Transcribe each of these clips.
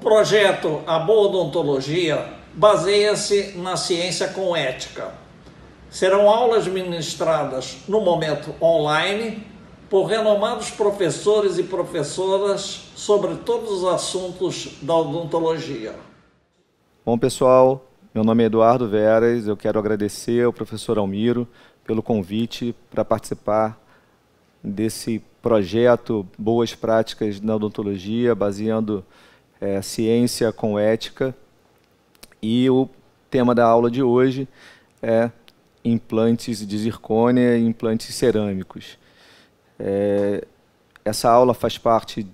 projeto A Boa Odontologia baseia-se na ciência com ética. Serão aulas ministradas no momento online por renomados professores e professoras sobre todos os assuntos da odontologia. Bom, pessoal, meu nome é Eduardo Veras. Eu quero agradecer ao professor Almiro pelo convite para participar desse projeto Boas Práticas na Odontologia, baseando é, ciência com ética. E o tema da aula de hoje é implantes de zircônia e implantes cerâmicos. É, essa aula faz parte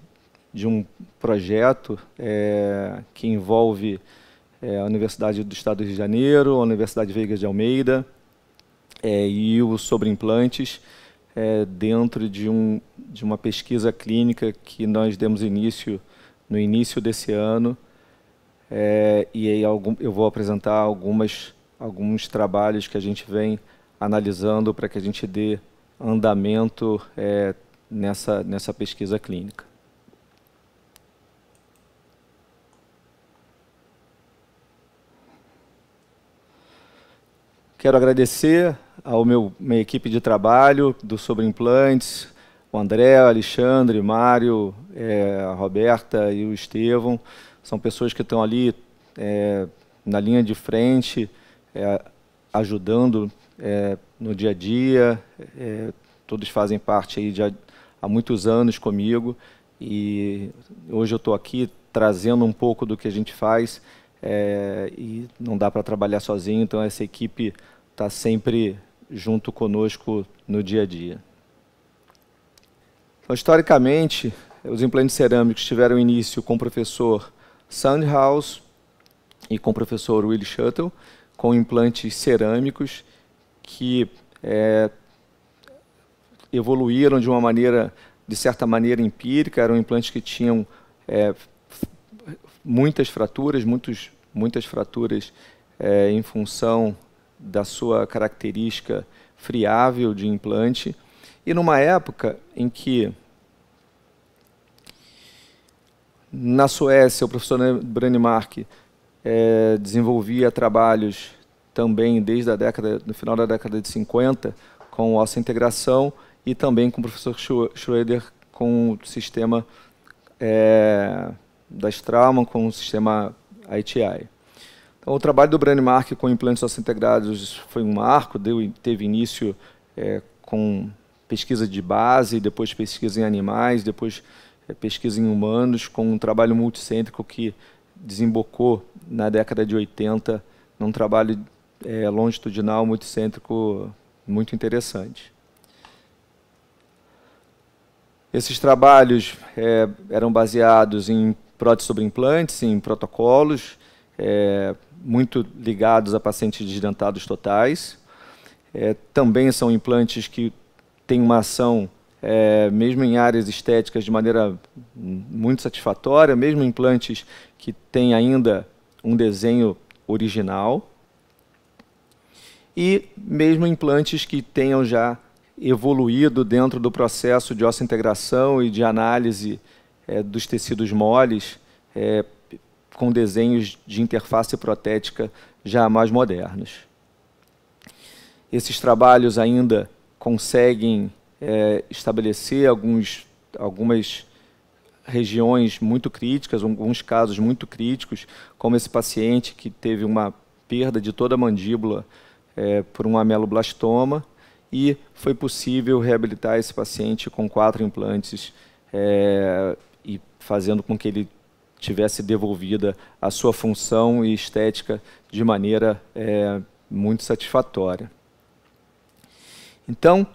de um projeto é, que envolve é, a Universidade do Estado do Rio de Janeiro, a Universidade Veiga de Almeida é, e o sobre implantes é, dentro de, um, de uma pesquisa clínica que nós demos início no início desse ano. É, e aí eu vou apresentar algumas, alguns trabalhos que a gente vem analisando para que a gente dê andamento é, nessa, nessa pesquisa clínica. Quero agradecer ao meu minha equipe de trabalho do Sobre Implantes, o André, o Alexandre, Mário, é, a Roberta e o Estevão. São pessoas que estão ali é, na linha de frente, é, ajudando é, no dia a dia. É, todos fazem parte aí de, há muitos anos comigo e hoje eu estou aqui trazendo um pouco do que a gente faz é, e não dá para trabalhar sozinho, então essa equipe está sempre junto conosco no dia a dia. Então, historicamente, os implantes cerâmicos tiveram início com o professor Sandhaus e com o professor Will Shuttle, com implantes cerâmicos que é, evoluíram de uma maneira, de certa maneira, empírica. Eram implantes que tinham é, muitas fraturas, muitos, muitas fraturas é, em função da sua característica friável de implante e numa época em que na Suécia o professor Branimark é, eh, desenvolvia trabalhos também desde a década, no final da década de 50, com ossa integração e também com o professor Schroeder com o sistema é, da Straumann, com o sistema ITI. Então, o trabalho do Branimark com implantes ossa integrados foi um marco, deu, teve início é, com pesquisa de base, depois pesquisa em animais, depois eh, pesquisa em humanos, com um trabalho multicêntrico que desembocou na década de 80 num trabalho é, longitudinal multicêntrico muito interessante. Esses trabalhos é, eram baseados em próteses sobre implantes, em protocolos, é, muito ligados a pacientes desdentados totais. também são implantes que tem uma ação, é, mesmo em áreas estéticas, de maneira muito satisfatória, mesmo implantes que têm ainda um desenho original, e mesmo implantes que tenham já evoluído dentro do processo de osso-integração e de análise é, dos tecidos moles, é, com desenhos de interface protética já mais modernos. Esses trabalhos ainda conseguem é, estabelecer alguns, algumas regiões muito críticas, alguns casos muito críticos, como esse paciente que teve uma perda de toda a mandíbula é, por um ameloblastoma e foi possível reabilitar esse paciente com quatro implantes é, e fazendo com que ele tivesse devolvida a sua função e estética de maneira é, muito satisfatória. Então,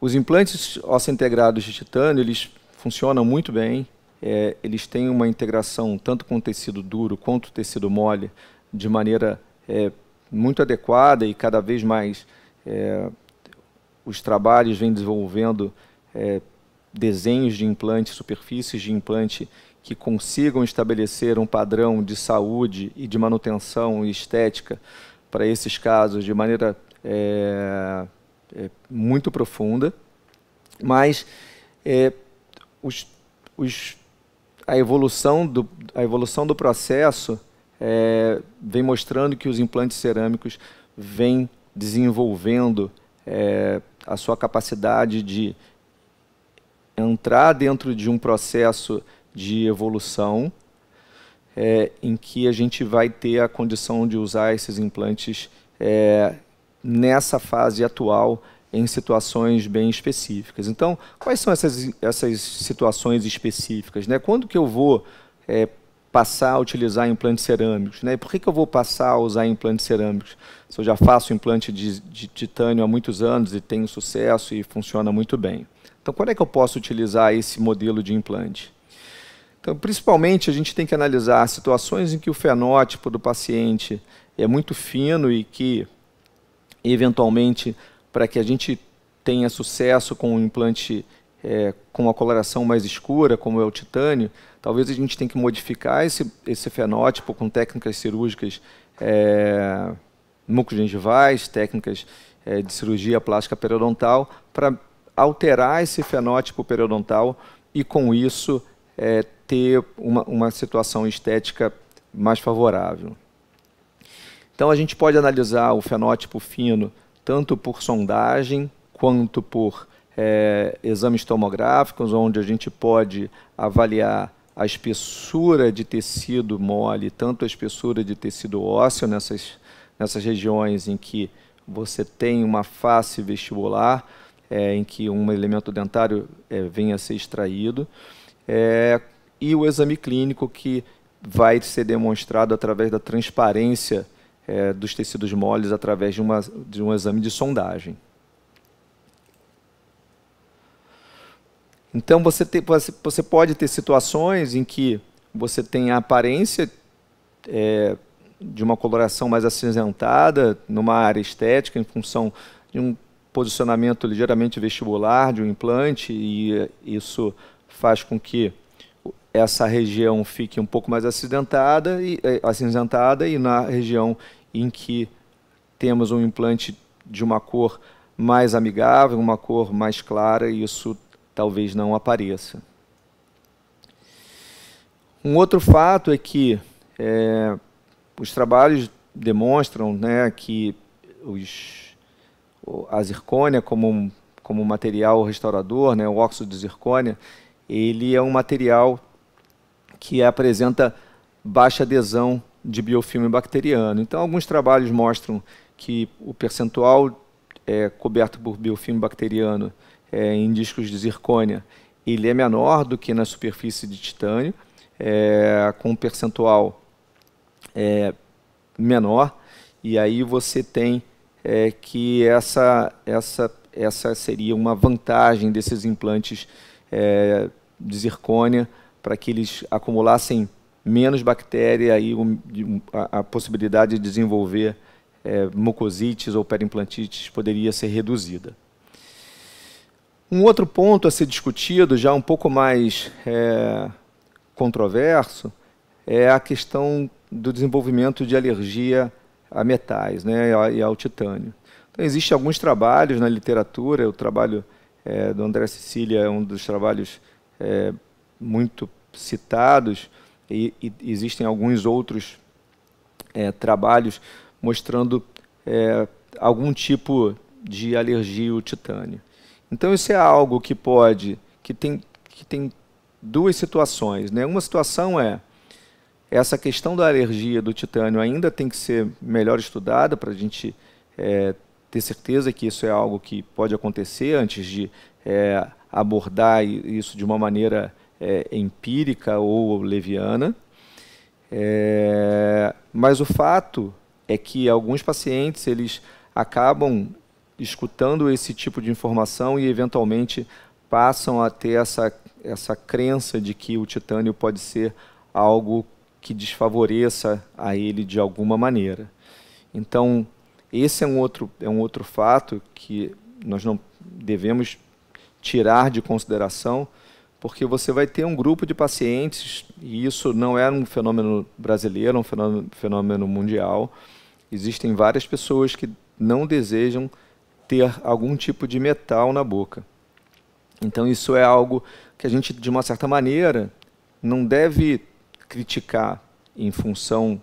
os implantes ósseo integrados de titânio, eles funcionam muito bem, é, eles têm uma integração tanto com tecido duro quanto tecido mole de maneira é, muito adequada e cada vez mais é, os trabalhos vêm desenvolvendo é, desenhos de implante, superfícies de implante que consigam estabelecer um padrão de saúde e de manutenção e estética para esses casos de maneira é, é muito profunda, mas é, os, os, a, evolução do, a evolução do processo é, vem mostrando que os implantes cerâmicos vêm desenvolvendo é, a sua capacidade de entrar dentro de um processo de evolução é, em que a gente vai ter a condição de usar esses implantes é, nessa fase atual em situações bem específicas. Então, quais são essas, essas situações específicas? Né? Quando que eu vou é, passar a utilizar implantes cerâmicos? Né? Por que, que eu vou passar a usar implantes cerâmicos? Se eu já faço implante de, de titânio há muitos anos e tenho sucesso e funciona muito bem. Então, quando é que eu posso utilizar esse modelo de implante? Então, principalmente, a gente tem que analisar situações em que o fenótipo do paciente é muito fino e que eventualmente, para que a gente tenha sucesso com o implante é, com uma coloração mais escura, como é o titânio, talvez a gente tenha que modificar esse, esse fenótipo com técnicas cirúrgicas é, mucogengivais, técnicas é, de cirurgia plástica periodontal, para alterar esse fenótipo periodontal e, com isso, é, ter uma, uma situação estética mais favorável. Então a gente pode analisar o fenótipo fino tanto por sondagem quanto por é, exames tomográficos, onde a gente pode avaliar a espessura de tecido mole, tanto a espessura de tecido ósseo nessas, nessas regiões em que você tem uma face vestibular, é, em que um elemento dentário é, venha a ser extraído, é, e o exame clínico que vai ser demonstrado através da transparência é, dos tecidos moles através de, uma, de um exame de sondagem. Então você, te, você pode ter situações em que você tem a aparência é, de uma coloração mais acinzentada numa área estética em função de um posicionamento ligeiramente vestibular de um implante e isso faz com que essa região fique um pouco mais acidentada e, é, acinzentada e na região em que temos um implante de uma cor mais amigável, uma cor mais clara, isso talvez não apareça. Um outro fato é que é, os trabalhos demonstram né, que os, a zircônia, como, como material restaurador, né, o óxido de zircônia, ele é um material que apresenta baixa adesão de biofilme bacteriano. Então, alguns trabalhos mostram que o percentual é, coberto por biofilme bacteriano é, em discos de zircônia ele é menor do que na superfície de titânio, é, com um percentual é, menor, e aí você tem é, que essa, essa, essa seria uma vantagem desses implantes é, de zircônia para que eles acumulassem menos bactéria e um, a, a, possibilidade de desenvolver é, mucosites ou perimplantites poderia ser reduzida. Um outro ponto a ser discutido, já um pouco mais é, controverso, é a questão do desenvolvimento de alergia a metais né, e ao titânio. Então, existem alguns trabalhos na literatura, o trabalho é, do André Cecília é um dos trabalhos é, muito citados, e, e existem alguns outros é, trabalhos mostrando é, algum tipo de alergia ao titânio. Então isso é algo que pode, que tem, que tem duas situações. Né? Uma situação é essa questão da alergia do titânio ainda tem que ser melhor estudada para a gente é, ter certeza que isso é algo que pode acontecer antes de é, abordar isso de uma maneira é, empírica ou leviana. É, mas o fato é que alguns pacientes eles acabam escutando esse tipo de informação e eventualmente passam a ter essa, essa crença de que o titânio pode ser algo que desfavoreça a ele de alguma maneira. Então, esse é um outro, é um outro fato que nós não devemos tirar de consideração, porque você vai ter um grupo de pacientes, e isso não é um fenômeno brasileiro, é um fenômeno, fenômeno mundial. Existem várias pessoas que não desejam ter algum tipo de metal na boca. Então, isso é algo que a gente, de uma certa maneira, não deve criticar em função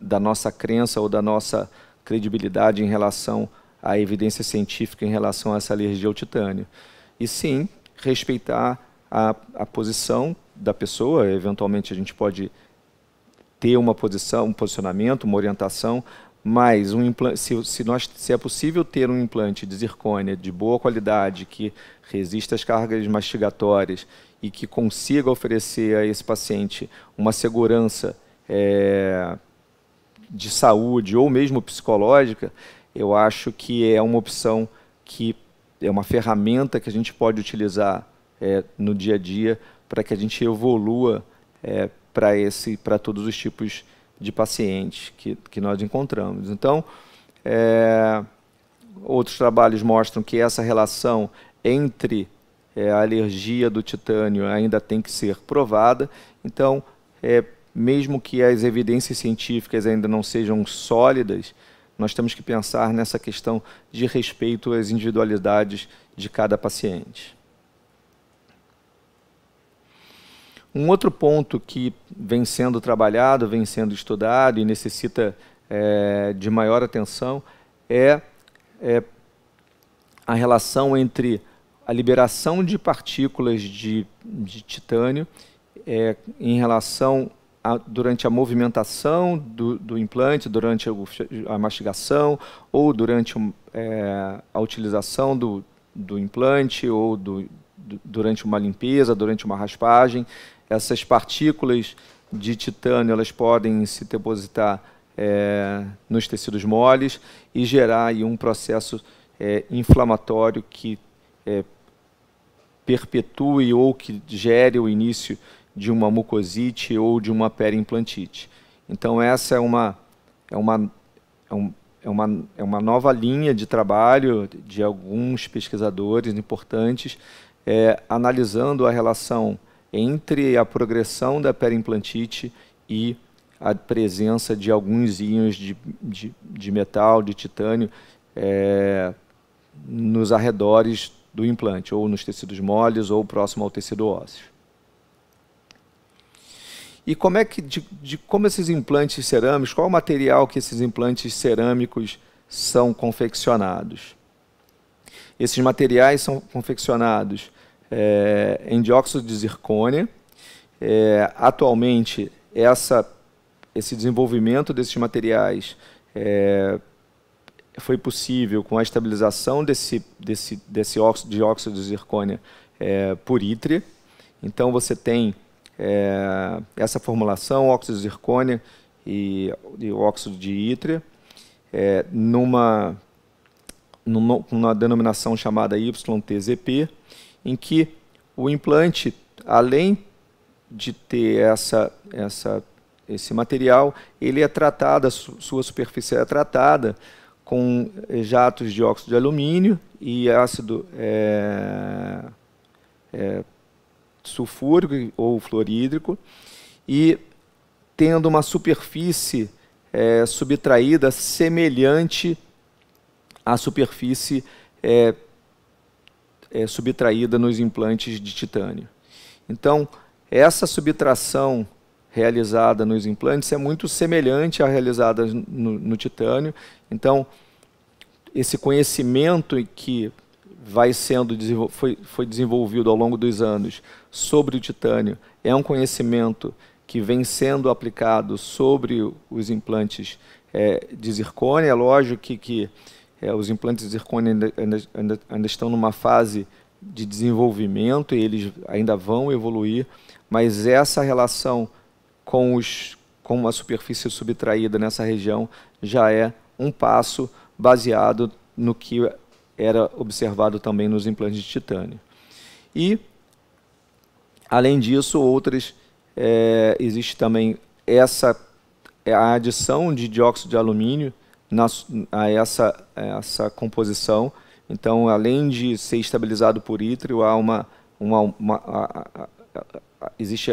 da nossa crença ou da nossa credibilidade em relação à evidência científica em relação a essa alergia ao titânio. E sim, respeitar a, a posição da pessoa, eventualmente a gente pode ter uma posição, um posicionamento, uma orientação, mas um implante, se, se, nós, se é possível ter um implante de zircônia de boa qualidade, que resista às cargas mastigatórias e que consiga oferecer a esse paciente uma segurança é, de saúde ou mesmo psicológica, eu acho que é uma opção que é uma ferramenta que a gente pode utilizar é, no dia a dia para que a gente evolua é, para esse, para todos os tipos de pacientes que, que nós encontramos. Então, é, outros trabalhos mostram que essa relação entre é, a alergia do titânio ainda tem que ser provada. Então, é, mesmo que as evidências científicas ainda não sejam sólidas, nós temos que pensar nessa questão de respeito às individualidades de cada paciente. Um outro ponto que vem sendo trabalhado, vem sendo estudado e necessita é, de maior atenção é, é a relação entre a liberação de partículas de, de titânio é, em relação a, durante a movimentação do, do implante, durante a, a, mastigação ou durante é, a utilização do, do implante ou do, durante uma limpeza, durante uma raspagem. Essas partículas de titânio elas podem se depositar é, nos tecidos moles e gerar aí, um processo é, inflamatório que é, perpetue ou que gere o início de uma mucosite ou de uma perimplantite. Então essa é uma é uma é, um, é uma, é uma nova linha de trabalho de alguns pesquisadores importantes, é, analisando a relação entre a progressão da perimplantite e a presença de alguns íons de, de, de metal, de titânio, é, nos arredores do implante, ou nos tecidos moles, ou próximo ao tecido ósseo. E como é que, de, de como esses implantes cerâmicos, qual o material que esses implantes cerâmicos são confeccionados? Esses materiais são confeccionados é, em dióxido de zircônia. É, atualmente, essa, esse desenvolvimento desses materiais é, foi possível com a estabilização desse, desse, desse óxido, dióxido de zircônia é, por ítria. Então, você tem é, essa formulação, óxido de zircônia e, e óxido de ítria, é, numa, numa, numa denominação chamada YTZP, em que o implante, além de ter essa, essa, esse material, ele é tratado, a sua superfície é tratada com eh, jatos de óxido de alumínio e ácido é, é, sulfúrico ou fluorídrico e tendo uma superfície é, subtraída semelhante à superfície é, é, subtraída nos implantes de titânio. Então, essa subtração realizada nos implantes é muito semelhante à realizada no, no titânio. Então, esse conhecimento que vai sendo foi, foi desenvolvido ao longo dos anos sobre o titânio é um conhecimento que vem sendo aplicado sobre os implantes é, de zircônia. É lógico que, que é, os implantes de zircônia ainda, ainda, ainda, estão numa fase de desenvolvimento e eles ainda vão evoluir, mas essa relação com, os, com a superfície subtraída nessa região já é um passo baseado no que era observado também nos implantes de titânio. E, além disso, outras, é, existe também essa a adição de dióxido de alumínio, na, a essa, essa composição. Então, além de ser estabilizado por ítrio, há uma, uma, uma a, a, existe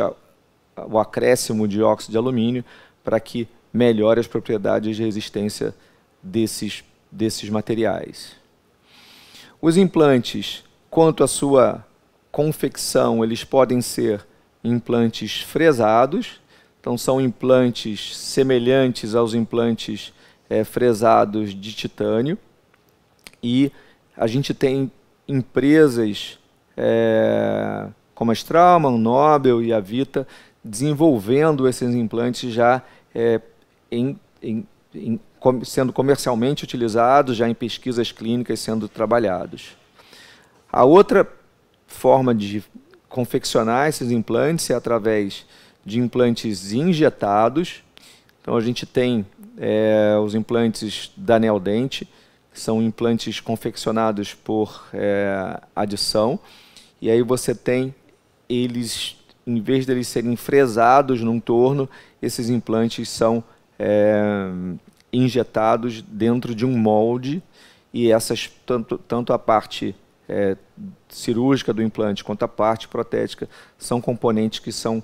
o acréscimo de óxido de alumínio para que melhore as propriedades de resistência desses, desses materiais. Os implantes, quanto à sua confecção, eles podem ser implantes fresados, então são implantes semelhantes aos implantes é, fresados de titânio e a gente tem empresas é, como a Straumann, Nobel e a Vita desenvolvendo esses implantes já é, em, em, em, sendo comercialmente utilizados, já em pesquisas clínicas sendo trabalhados. A outra forma de confeccionar esses implantes é através de implantes injetados. Então a gente tem é, os implantes da Neodente, são implantes confeccionados por é, adição, e aí você tem eles, em vez deles serem fresados num torno, esses implantes são é, injetados dentro de um molde, e essas, tanto, tanto a parte é, cirúrgica do implante quanto a parte protética são componentes que são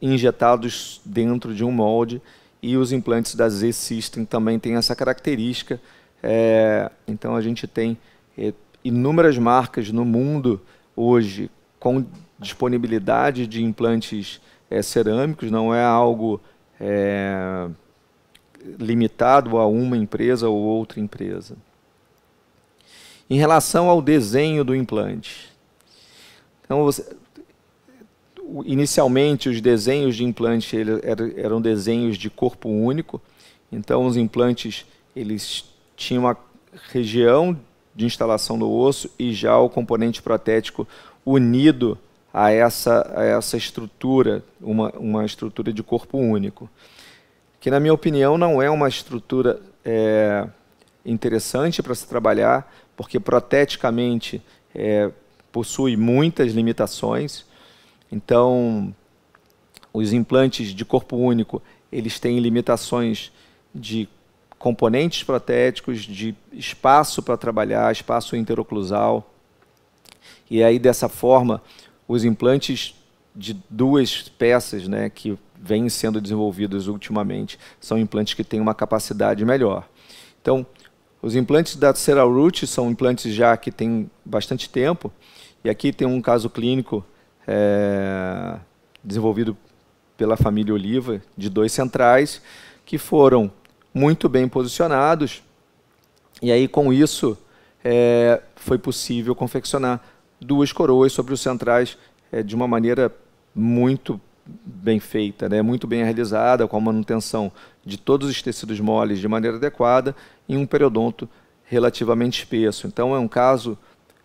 injetados dentro de um molde e os implantes da Z-System também têm essa característica. É, então a gente tem é, inúmeras marcas no mundo hoje com disponibilidade de implantes é, cerâmicos, não é algo é, limitado a uma empresa ou outra empresa. Em relação ao desenho do implante, então você, inicialmente os desenhos de implante eram desenhos de corpo único, então os implantes eles tinham uma região de instalação do osso e já o componente protético unido a essa, a essa estrutura, uma, uma estrutura de corpo único. Que, na minha opinião, não é uma estrutura é, interessante para se trabalhar, porque proteticamente é, possui muitas limitações. Então, os implantes de corpo único, eles têm limitações de componentes protéticos, de espaço para trabalhar, espaço interoclusal. E aí, dessa forma, os implantes de duas peças né, que vêm sendo desenvolvidos ultimamente são implantes que têm uma capacidade melhor. Então, os implantes da Ceraroot são implantes já que têm bastante tempo, e aqui tem um caso clínico é, desenvolvido pela família Oliva, de dois centrais, que foram muito bem posicionados. E aí, com isso, é, foi possível confeccionar duas coroas sobre os centrais é, de uma maneira muito bem feita, né? muito bem realizada, com a manutenção de todos os tecidos moles de maneira adequada em um periodonto relativamente espesso. Então, é um caso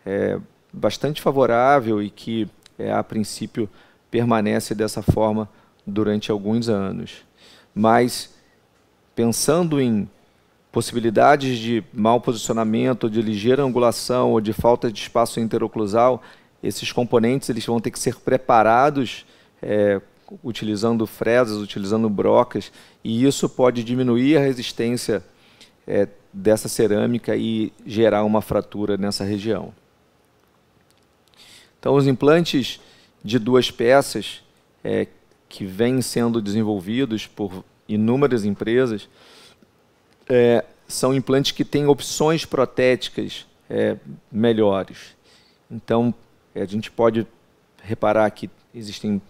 é, bastante favorável e que é, a princípio, permanece dessa forma durante alguns anos. Mas, pensando em possibilidades de mau posicionamento, de ligeira angulação ou de falta de espaço interoclusal, esses componentes eles vão ter que ser preparados é, utilizando fresas, utilizando brocas, e isso pode diminuir a resistência é, dessa cerâmica e gerar uma fratura nessa região. Então, os implantes de duas peças é, que vêm sendo desenvolvidos por inúmeras empresas é, são implantes que têm opções protéticas é, melhores. Então, é, a gente pode reparar que existem,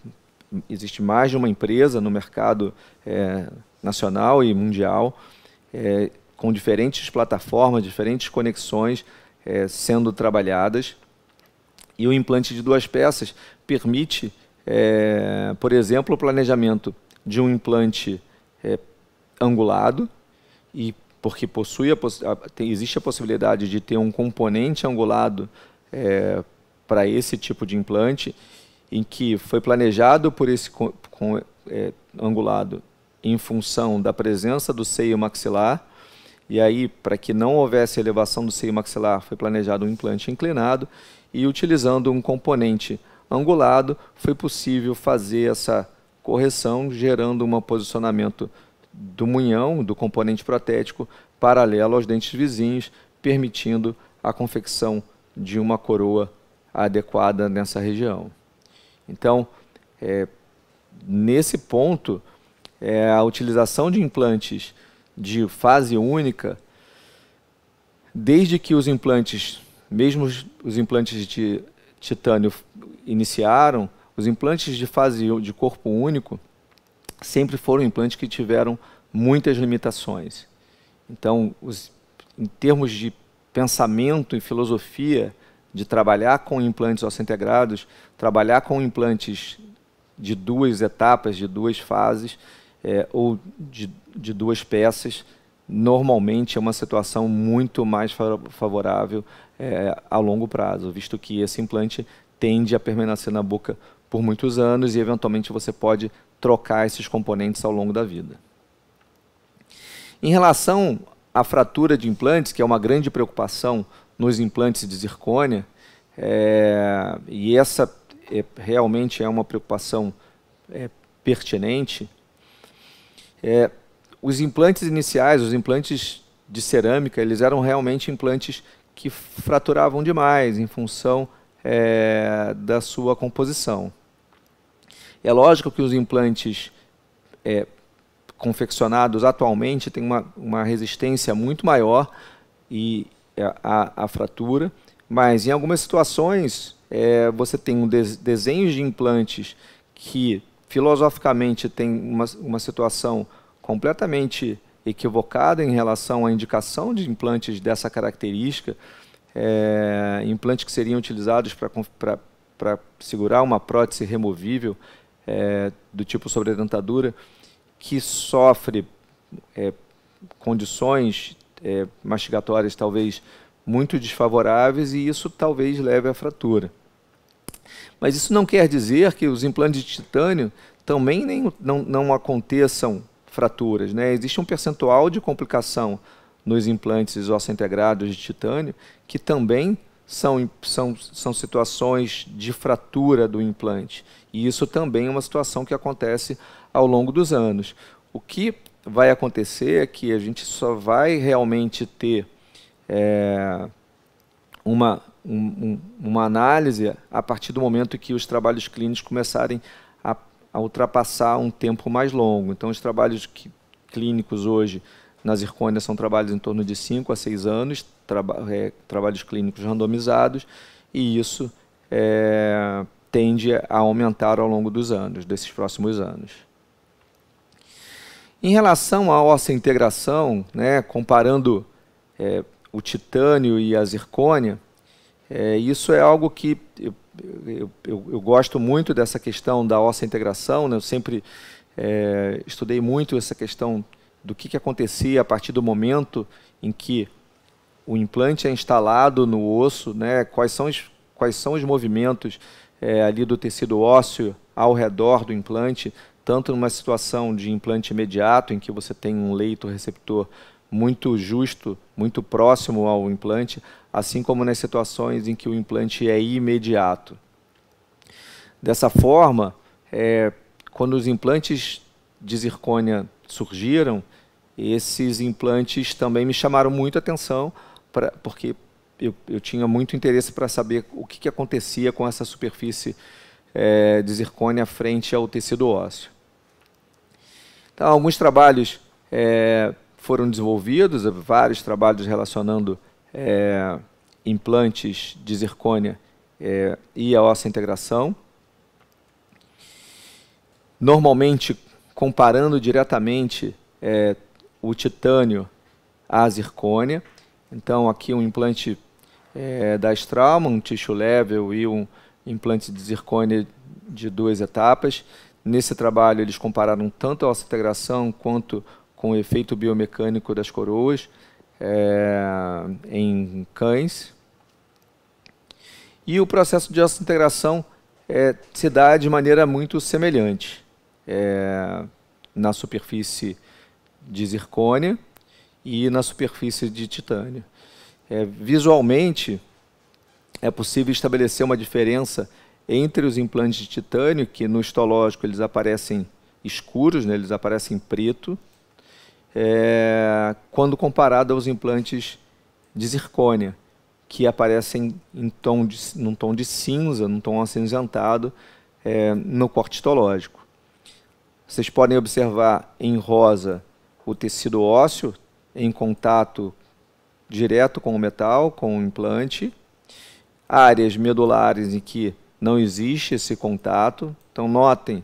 existe mais de uma empresa no mercado é, nacional e mundial é, com diferentes plataformas, diferentes conexões sendo trabalhadas e o implante de duas peças permite, é, por exemplo, o planejamento de um implante é, angulado, e porque possui a, tem, existe a possibilidade de ter um componente angulado é, para esse tipo de implante, em que foi planejado por esse com, com, é, angulado em função da presença do seio maxilar, e aí, para que não houvesse elevação do seio maxilar, foi planejado um implante inclinado e utilizando um componente angulado, foi possível fazer essa correção, gerando um posicionamento do munhão, do componente protético, paralelo aos dentes vizinhos, permitindo a confecção de uma coroa adequada nessa região. Então, é, nesse ponto, é, a utilização de implantes de fase única, desde que os implantes, mesmo os implantes de titânio iniciaram, os implantes de fase de corpo único sempre foram implantes que tiveram muitas limitações. Então, os, em termos de pensamento e filosofia de trabalhar com implantes osseointegrados, trabalhar com implantes de duas etapas, de duas fases, é, ou de, de duas peças, normalmente é uma situação muito mais favorável é, a longo prazo, visto que esse implante tende a permanecer na boca por muitos anos e, eventualmente, você pode trocar esses componentes ao longo da vida. Em relação à fratura de implantes, que é uma grande preocupação nos implantes de zircônia, é, e essa é, realmente é uma preocupação é, pertinente, é, os implantes iniciais, os implantes de cerâmica, eles eram realmente implantes que fraturavam demais em função é, da sua composição. É lógico que os implantes é, confeccionados atualmente têm uma, uma resistência muito maior e a, a fratura, mas em algumas situações é, você tem um de desenhos de implantes que filosoficamente tem uma, uma situação completamente equivocada em relação à indicação de implantes dessa característica, é, implantes que seriam utilizados para segurar uma prótese removível é, do tipo sobredentadura, que sofre é, condições é, mastigatórias talvez muito desfavoráveis e isso talvez leve à fratura. Mas isso não quer dizer que os implantes de titânio também nem, não, não aconteçam fraturas. Né? Existe um percentual de complicação nos implantes osso-integrados de titânio que também são, são, são situações de fratura do implante. E isso também é uma situação que acontece ao longo dos anos. O que vai acontecer é que a gente só vai realmente ter é, uma, um, uma análise a partir do momento que os trabalhos clínicos começarem a, a ultrapassar um tempo mais longo. Então, os trabalhos que, clínicos hoje na zircônia são trabalhos em torno de 5 a 6 anos, traba, é, trabalhos clínicos randomizados, e isso é, tende a aumentar ao longo dos anos, desses próximos anos. Em relação à óssea integração, né, comparando é, o titânio e a zircônia, é, isso é algo que eu, eu, eu, gosto muito dessa questão da óssea integração. Né? Eu sempre é, estudei muito essa questão do que, que acontecia a partir do momento em que o implante é instalado no osso, né? quais, são os, quais são os movimentos é, ali do tecido ósseo ao redor do implante, tanto numa situação de implante imediato, em que você tem um leito receptor muito justo, muito próximo ao implante, assim como nas situações em que o implante é imediato. Dessa forma, é, quando os implantes de zircônia surgiram, esses implantes também me chamaram muito atenção, pra, porque eu, eu, tinha muito interesse para saber o que, que, acontecia com essa superfície é, de zircônia frente ao tecido ósseo. Então, alguns trabalhos é, foram desenvolvidos, vários trabalhos relacionando é, implantes de zircônia é, e a óssea integração. Normalmente, comparando diretamente é, o titânio à zircônia. Então, aqui um implante é, da Straumann, um tissue level e um implante de zircônia de duas etapas. Nesse trabalho, eles compararam tanto a óssea integração quanto com o efeito biomecânico das coroas é, em cães. E o processo de desintegração é, se dá de maneira muito semelhante é, na superfície de zircônia e na superfície de titânio. É, visualmente, é possível estabelecer uma diferença entre os implantes de titânio, que no histológico eles aparecem escuros, né, eles aparecem preto, é, quando comparado aos implantes de zircônia, que aparecem em tom de, num tom de cinza, num tom acinzentado, é, no corte histológico. Vocês podem observar em rosa o tecido ósseo em contato direto com o metal, com o implante, áreas medulares em que não existe esse contato. Então, notem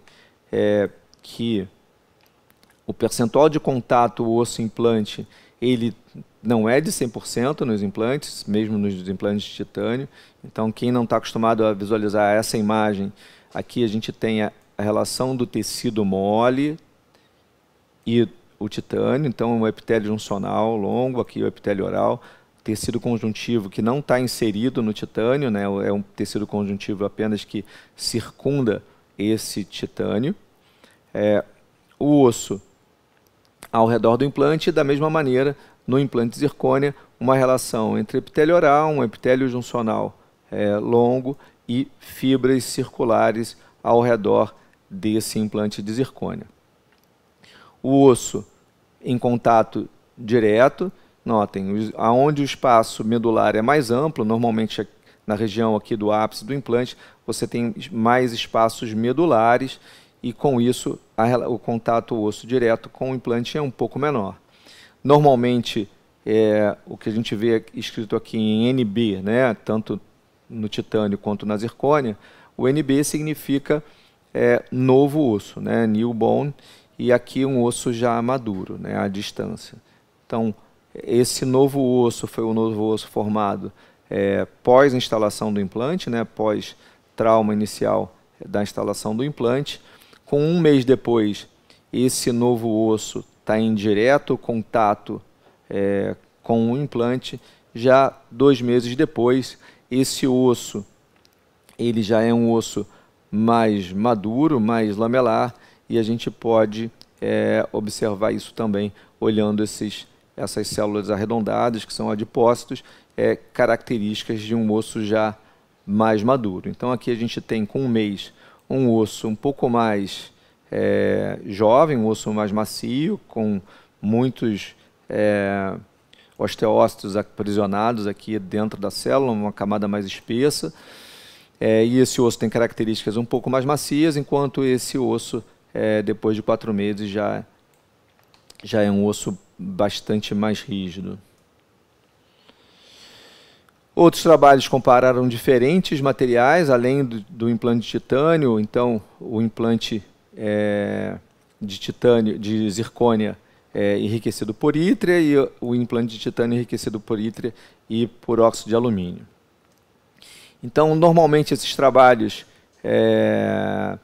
é, que o percentual de contato osso-implante, ele não é de 100% nos implantes, mesmo nos implantes de titânio. Então, quem não está acostumado a visualizar essa imagem, aqui a gente tem a, relação do tecido mole e o titânio. Então, o epitélio juncional longo, aqui o epitélio oral, tecido conjuntivo que não está inserido no titânio, né? é um tecido conjuntivo apenas que circunda esse titânio. É, o osso ao redor do implante, da mesma maneira, no implante zircônia, uma relação entre epitélio oral, um epitélio juncional é, longo e fibras circulares ao redor desse implante de zircônia. O osso em contato direto, notem, aonde o espaço medular é mais amplo, normalmente é na região aqui do ápice do implante, você tem mais espaços medulares e com isso a, o contato osso direto com o implante é um pouco menor. Normalmente, é, o que a gente vê escrito aqui em NB, né, tanto no titânio quanto na zircônia, o NB significa é, novo osso, né, new bone, e aqui um osso já maduro, né, à distância. Então, esse novo osso foi o novo osso formado é, pós instalação do implante, né, pós trauma inicial da instalação do implante. Com um mês depois, esse novo osso está em direto contato é, com o implante. Já dois meses depois, esse osso ele já é um osso mais maduro, mais lamelar, e a gente pode é, observar isso também olhando esses, essas células arredondadas, que são adipócitos, é, características de um osso já mais maduro. Então aqui a gente tem com um mês um osso um pouco mais é, jovem, um osso mais macio, com muitos é, osteócitos aprisionados aqui dentro da célula, uma camada mais espessa. É, e esse osso tem características um pouco mais macias, enquanto esse osso, é, depois de quatro meses, já, já é um osso bastante mais rígido. Outros trabalhos compararam diferentes materiais, além do, do implante de titânio, então o implante é, de titânio, de zircônia é, enriquecido por ítria e o implante de titânio enriquecido por ítria e por óxido de alumínio. Então, normalmente esses trabalhos é,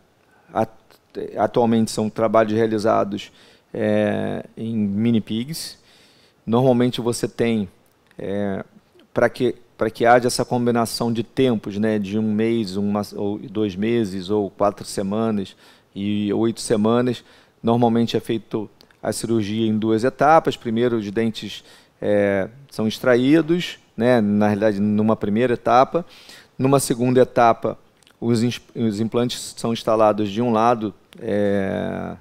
atualmente são trabalhos realizados é, em mini pigs. Normalmente você tem é, para que para que haja essa combinação de tempos, né, de um mês, uma, ou dois meses, ou quatro semanas e oito semanas. Normalmente é feito a cirurgia em duas etapas. Primeiro, os dentes é, são extraídos, né, na realidade, numa primeira etapa. Numa segunda etapa, os, os implantes são instalados de um lado é,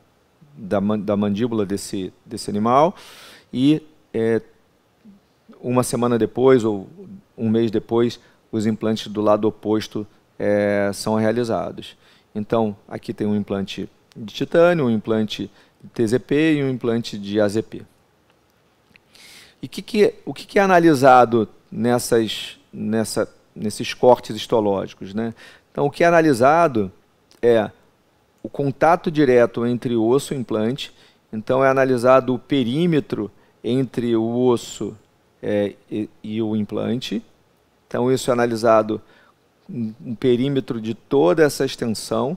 da, man da mandíbula desse, desse animal e é, uma semana depois ou um mês depois, os implantes do lado oposto é, são realizados. Então, aqui tem um implante de titânio, um implante de TZP e um implante de AZP. E que que, o que, que, é analisado nessas, nessa, nesses cortes histológicos? Né? Então, o que é analisado é o contato direto entre osso e implante. Então, é analisado o perímetro entre o osso é, e, e, o implante. Então, isso é analisado um, perímetro de toda essa extensão.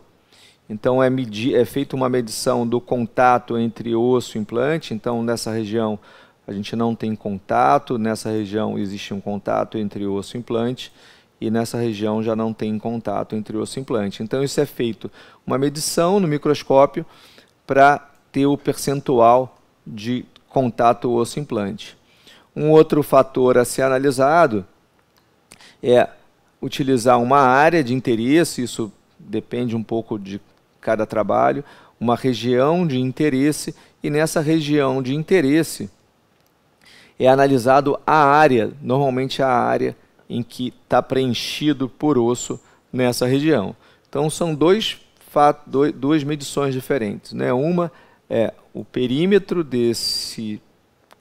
Então, é, medir, é feita uma medição do contato entre osso e implante. Então, nessa região, a gente não tem contato. Nessa região, existe um contato entre osso e implante. E nessa região já não tem contato entre osso e implante. Então, isso é feito uma medição no microscópio para ter o percentual de contato osso-implante. Um outro fator a ser analisado é utilizar uma área de interesse, isso depende um pouco de cada trabalho, uma região de interesse, e nessa região de interesse é analisado a área, normalmente a área em que está preenchido por osso nessa região. Então são dois dois, duas medições diferentes. Né? Uma é o perímetro desse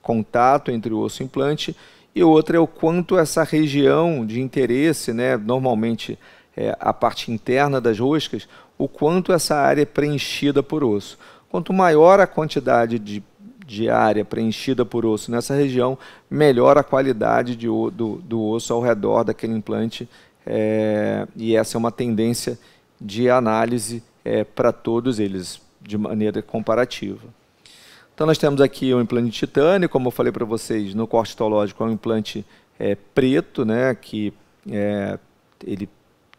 contato entre o osso e implante, e outra é o quanto essa região de interesse, né, normalmente é, a parte interna das roscas, o quanto essa área é preenchida por osso. Quanto maior a quantidade de, de área preenchida por osso nessa região, melhor a qualidade de, do, do osso ao redor daquele implante. É, e essa é uma tendência de análise é, para todos eles, de maneira comparativa. Então nós temos aqui um implante de titânio, como eu falei para vocês, no corte histológico é um implante é, preto, né, que é, ele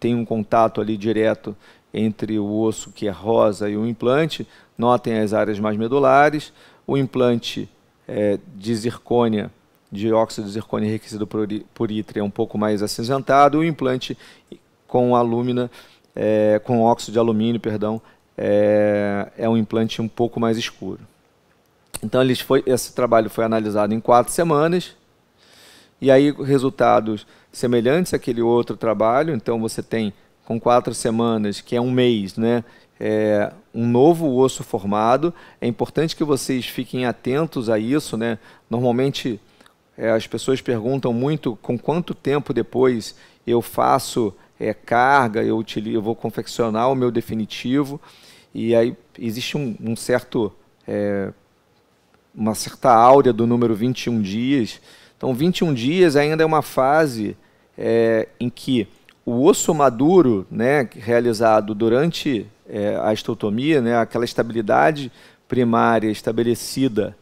tem um contato ali direto entre o osso que é rosa e o implante. Notem as áreas mais medulares. O implante é, de zircônia, de óxido de zircônia enriquecido por, por é um pouco mais acinzentado. O implante com alúmina, é, com óxido de alumínio, perdão, é, é um implante um pouco mais escuro. Então eles foi, esse trabalho foi analisado em quatro semanas e aí resultados semelhantes àquele outro trabalho. Então você tem com quatro semanas, que é um mês, né? É, um novo osso formado. É importante que vocês fiquem atentos a isso, né? Normalmente é, as pessoas perguntam muito com quanto tempo depois eu faço é, carga, eu, utilizo, eu vou confeccionar o meu definitivo. E aí existe um, um certo é, uma certa áurea do número 21 dias. Então, 21 dias ainda é uma fase é, em que o osso maduro, né, realizado durante é, a estotomia, né, aquela estabilidade primária estabelecida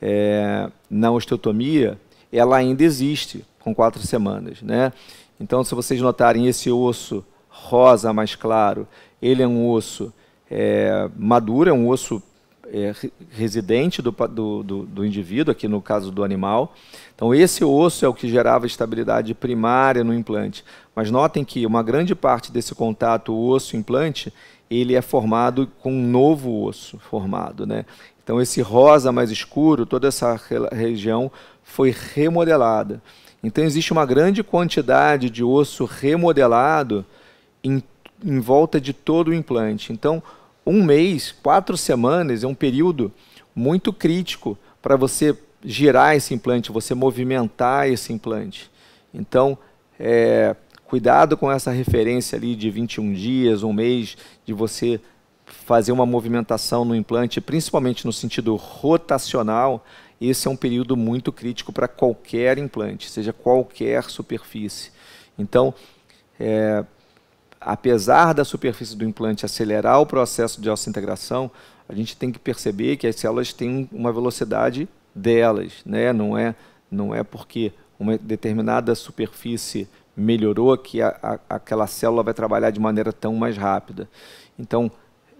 é, na osteotomia, ela ainda existe com quatro semanas, né? Então, se vocês notarem esse osso rosa mais claro, ele é um osso é, maduro, é um osso é, residente do, do, do, do indivíduo, aqui no caso do animal. Então, esse osso é o que gerava estabilidade primária no implante. Mas notem que uma grande parte desse contato osso-implante ele é formado com um novo osso formado, né? Então esse rosa mais escuro, toda essa região foi remodelada. Então existe uma grande quantidade de osso remodelado em, em volta de todo o implante. Então um mês, quatro semanas é um período muito crítico para você girar esse implante, você movimentar esse implante. Então, é, cuidado com essa referência ali de 21 dias, um mês, de você fazer uma movimentação no implante, principalmente no sentido rotacional. Esse é um período muito crítico para qualquer implante, seja qualquer superfície. Então, é, apesar da superfície do implante acelerar o processo de osteointegração, a gente tem que perceber que as células têm uma velocidade delas, né? não, é, não é porque uma determinada superfície melhorou que a, a, aquela célula vai trabalhar de maneira tão mais rápida. Então,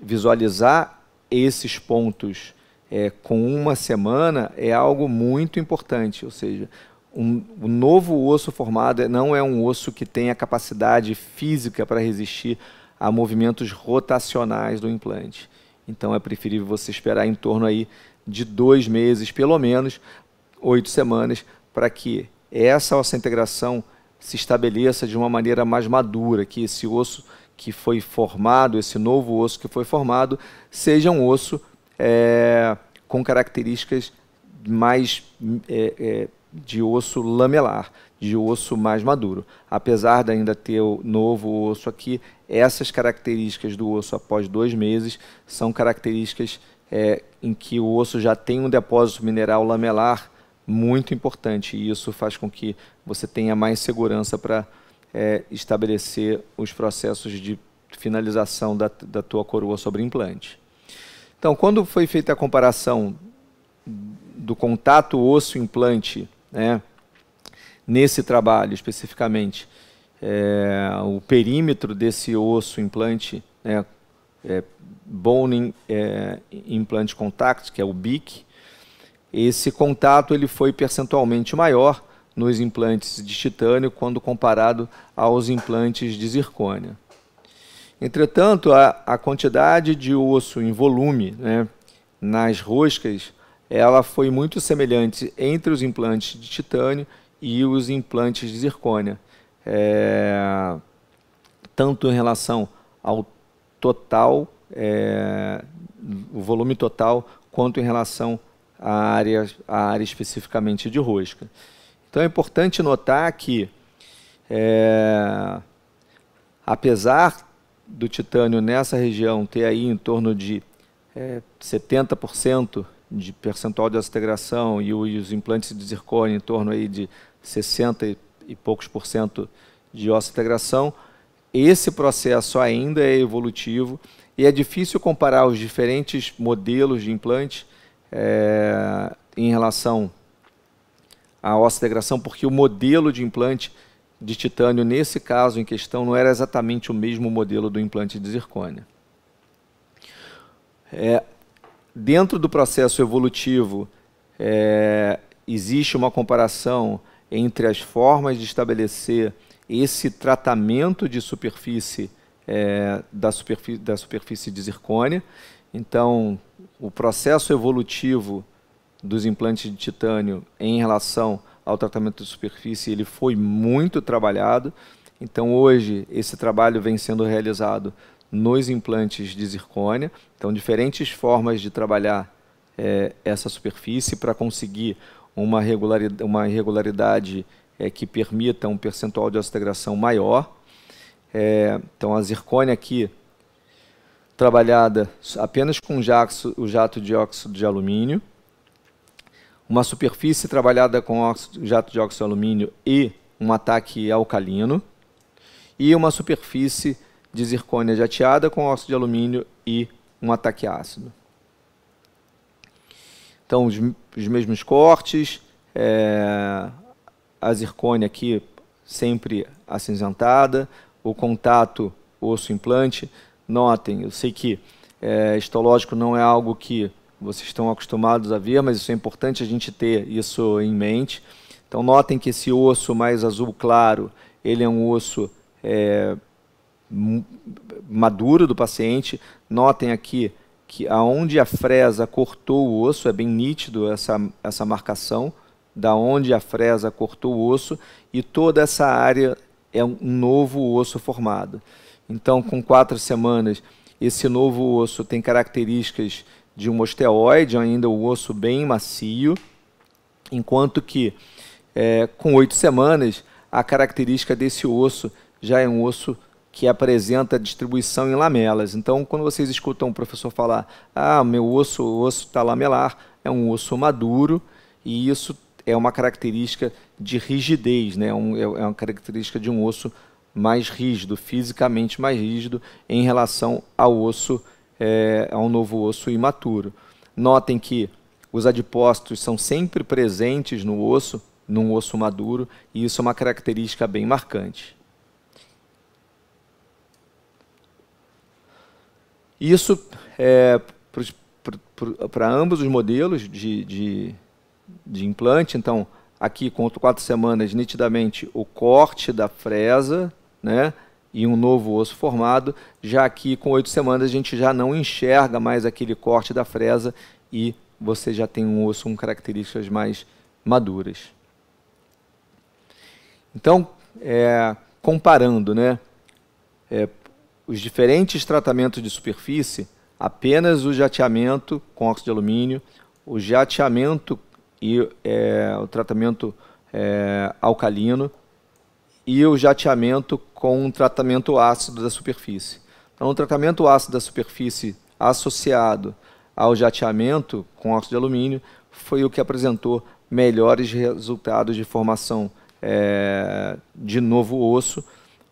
visualizar esses pontos é, com uma semana é algo muito importante, ou seja, um, o novo osso formado não é um osso que tem a capacidade física para resistir a movimentos rotacionais do implante. Então é preferível você esperar em torno aí de dois meses, pelo menos oito semanas, para que essa ossa integração se estabeleça de uma maneira mais madura, que esse osso que foi formado, esse novo osso que foi formado, seja um osso é, com características mais é, é, de osso lamelar, de osso mais maduro. Apesar de ainda ter o novo osso aqui, essas características do osso após dois meses são características é, em que o osso já tem um depósito mineral lamelar muito importante. E isso faz com que você tenha mais segurança para é, estabelecer os processos de finalização da, da tua coroa sobre implante. Então, quando foi feita a comparação do contato osso-implante né, nesse trabalho especificamente, é, o perímetro desse osso implante, né, é, bone é, implant contact, que é o BIC, esse contato ele foi percentualmente maior nos implantes de titânio quando comparado aos implantes de zircônia. Entretanto, a, a quantidade de osso em volume né, nas roscas ela foi muito semelhante entre os implantes de titânio e os implantes de zircônia, é, tanto em relação ao total, é, o volume total, quanto em relação à área, à área especificamente de rosca. Então é importante notar que, é, apesar do titânio nessa região ter aí em torno de é, 70% de percentual de integração e os implantes de zircônia em torno aí de 60 e poucos por cento de integração. esse processo ainda é evolutivo e é difícil comparar os diferentes modelos de implante é, em relação à integração, porque o modelo de implante de titânio, nesse caso em questão, não era exatamente o mesmo modelo do implante de zircônia. É, dentro do processo evolutivo é, existe uma comparação entre as formas de estabelecer esse tratamento de superfície, é, da, superfície da superfície de zircônia. Então, o processo evolutivo dos implantes de titânio em relação ao tratamento de superfície, ele foi muito trabalhado. Então, hoje, esse trabalho vem sendo realizado nos implantes de zircônia. Então, diferentes formas de trabalhar é, essa superfície para conseguir uma irregularidade, uma irregularidade é, que permita um percentual de osteogração maior. É, então, a zircônia aqui trabalhada apenas com jaxo, o jato de óxido de alumínio. Uma superfície trabalhada com óxido, jato de óxido de alumínio e um ataque alcalino. E uma superfície de zircônia jateada com óxido de alumínio e um ataque ácido. Então, os, os mesmos cortes, é, a zircônia aqui sempre acinzentada, o contato osso-implante. Notem, eu sei que é, histológico não é algo que vocês estão acostumados a ver, mas isso é importante a gente ter isso em mente. Então, notem que esse osso mais azul claro, ele é um osso é, maduro do paciente. Notem aqui que aonde a fresa cortou o osso, é bem nítido essa, essa marcação, da onde a fresa cortou o osso, e toda essa área é um novo osso formado. Então, com quatro semanas, esse novo osso tem características de um osteoide, ainda o um osso bem macio, enquanto que é, com oito semanas, a característica desse osso já é um osso que apresenta distribuição em lamelas. Então, quando vocês escutam o professor falar, ah, meu osso, osso está lamelar, é um osso maduro, e isso é uma característica de rigidez, né? É um, é, é uma característica de um osso mais rígido, fisicamente mais rígido, em relação ao osso, é, novo osso imaturo. Notem que os adipócitos são sempre presentes no osso, num osso maduro, e isso é uma característica bem marcante. Isso é, para ambos os modelos de, de, de implante. Então, aqui com quatro semanas, nitidamente o corte da fresa, né? e um novo osso formado. Já aqui com oito semanas a gente já não enxerga mais aquele corte da fresa e você já tem um osso com características mais maduras. Então, é, comparando, né? É, os diferentes tratamentos de superfície, apenas o jateamento com óxido de alumínio, o jateamento e é, o tratamento é, alcalino e o jateamento com um tratamento ácido da superfície. Então, o tratamento ácido da superfície associado ao jateamento com óxido de alumínio foi o que apresentou melhores resultados de formação é, de novo osso,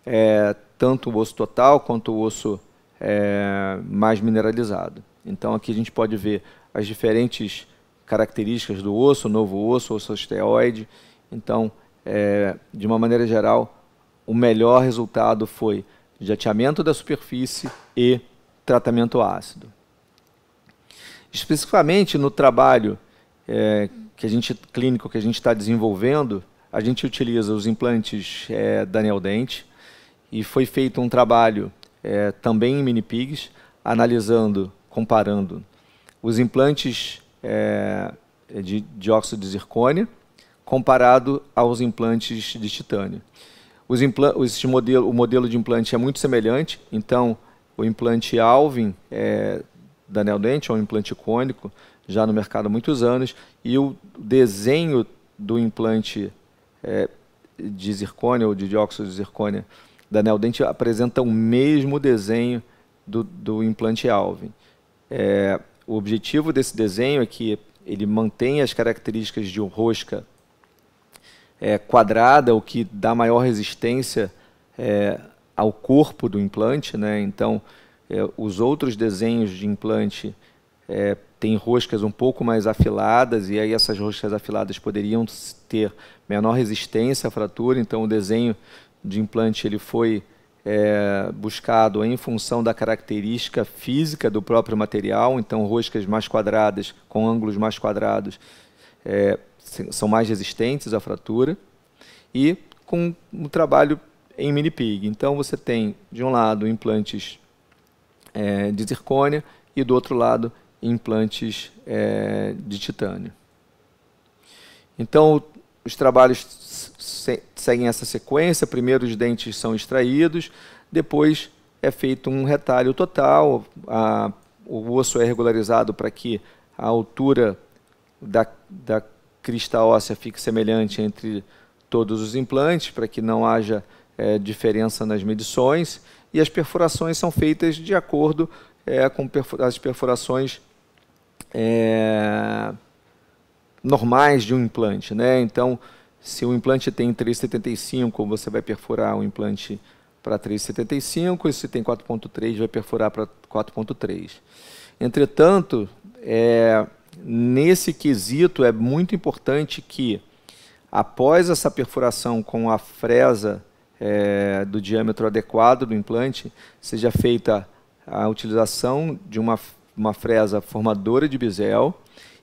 é, tanto o osso total quanto o osso é, mais mineralizado. Então aqui a gente pode ver as diferentes características do osso, novo osso, osso osteoide. Então, é, de uma maneira geral, o melhor resultado foi jateamento da superfície e tratamento ácido. Especificamente no trabalho é, que a gente, clínico que a gente está desenvolvendo, a gente utiliza os implantes é, Daniel Dente, e foi feito um trabalho é, também em minipigs, analisando, comparando os implantes é, de dióxido de zircônia comparado aos implantes de titânio. Os modelo, o modelo de implante é muito semelhante, então o implante Alvin é, da Neodent é um implante cônico já no mercado há muitos anos, e o desenho do implante é, de zircônia ou de dióxido de zircônia da Dente apresenta o mesmo desenho do, do implante Alvin. É, o objetivo desse desenho é que ele mantenha as características de um rosca é, quadrada, o que dá maior resistência é, ao corpo do implante. Né? Então, é, os outros desenhos de implante é, têm roscas um pouco mais afiladas, e aí essas roscas afiladas poderiam ter menor resistência à fratura, então o desenho de implante ele foi é, buscado em função da característica física do próprio material, então roscas mais quadradas, com ângulos mais quadrados, é, são mais resistentes à fratura, e com um trabalho em mini-pig. Então você tem, de um lado, implantes é, de zircônia e do outro lado, implantes é, de titânio. Então, os trabalhos seguem essa sequência, primeiro os dentes são extraídos, depois é feito um retalho total, a, o osso é regularizado para que a altura da, da crista óssea fique semelhante entre todos os implantes, para que não haja é, diferença nas medições, e as perfurações são feitas de acordo é, com perfura as perfurações é, normais de um implante. Né? Então, se o implante tem 3,75, você vai perfurar o implante para 3,75, e se tem 4,3, vai perfurar para 4,3. Entretanto, é, nesse quesito é muito importante que, após essa perfuração com a fresa é, do diâmetro adequado do implante, seja feita a utilização de uma, uma fresa formadora de bisel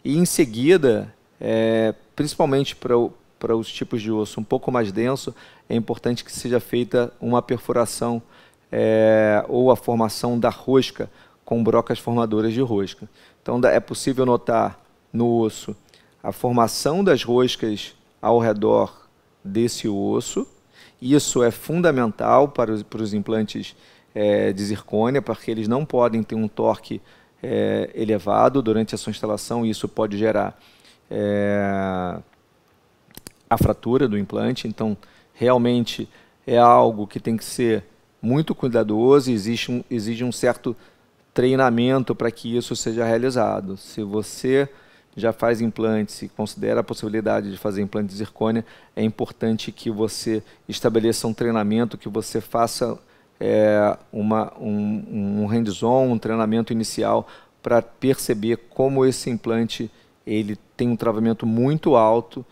e, em seguida, é, principalmente para o para os tipos de osso um pouco mais denso, é importante que seja feita uma perfuração é, ou a formação da rosca com brocas formadoras de rosca. Então é possível notar no osso a formação das roscas ao redor desse osso. Isso é fundamental para os, para os implantes é, de zircônia, porque eles não podem ter um torque é, elevado durante a sua instalação e isso pode gerar é, a fratura do implante. Então, realmente é algo que tem que ser muito cuidadoso e exige um, exige um certo treinamento para que isso seja realizado. Se você já faz implante, se considera a possibilidade de fazer implante de zircônia, é importante que você estabeleça um treinamento, que você faça é, uma, um, um hands-on, um treinamento inicial para perceber como esse implante ele tem um travamento muito alto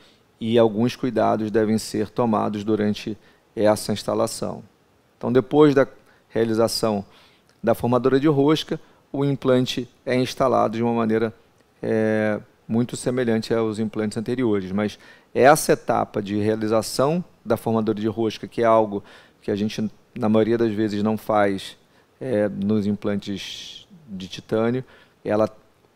e alguns cuidados devem ser tomados durante essa instalação. Então, depois da realização da formadora de rosca, o implante é instalado de uma maneira é, muito semelhante aos implantes anteriores, mas essa etapa de realização da formadora de rosca, que é algo que a gente, na maioria das vezes, não faz é, nos implantes de titânio, ela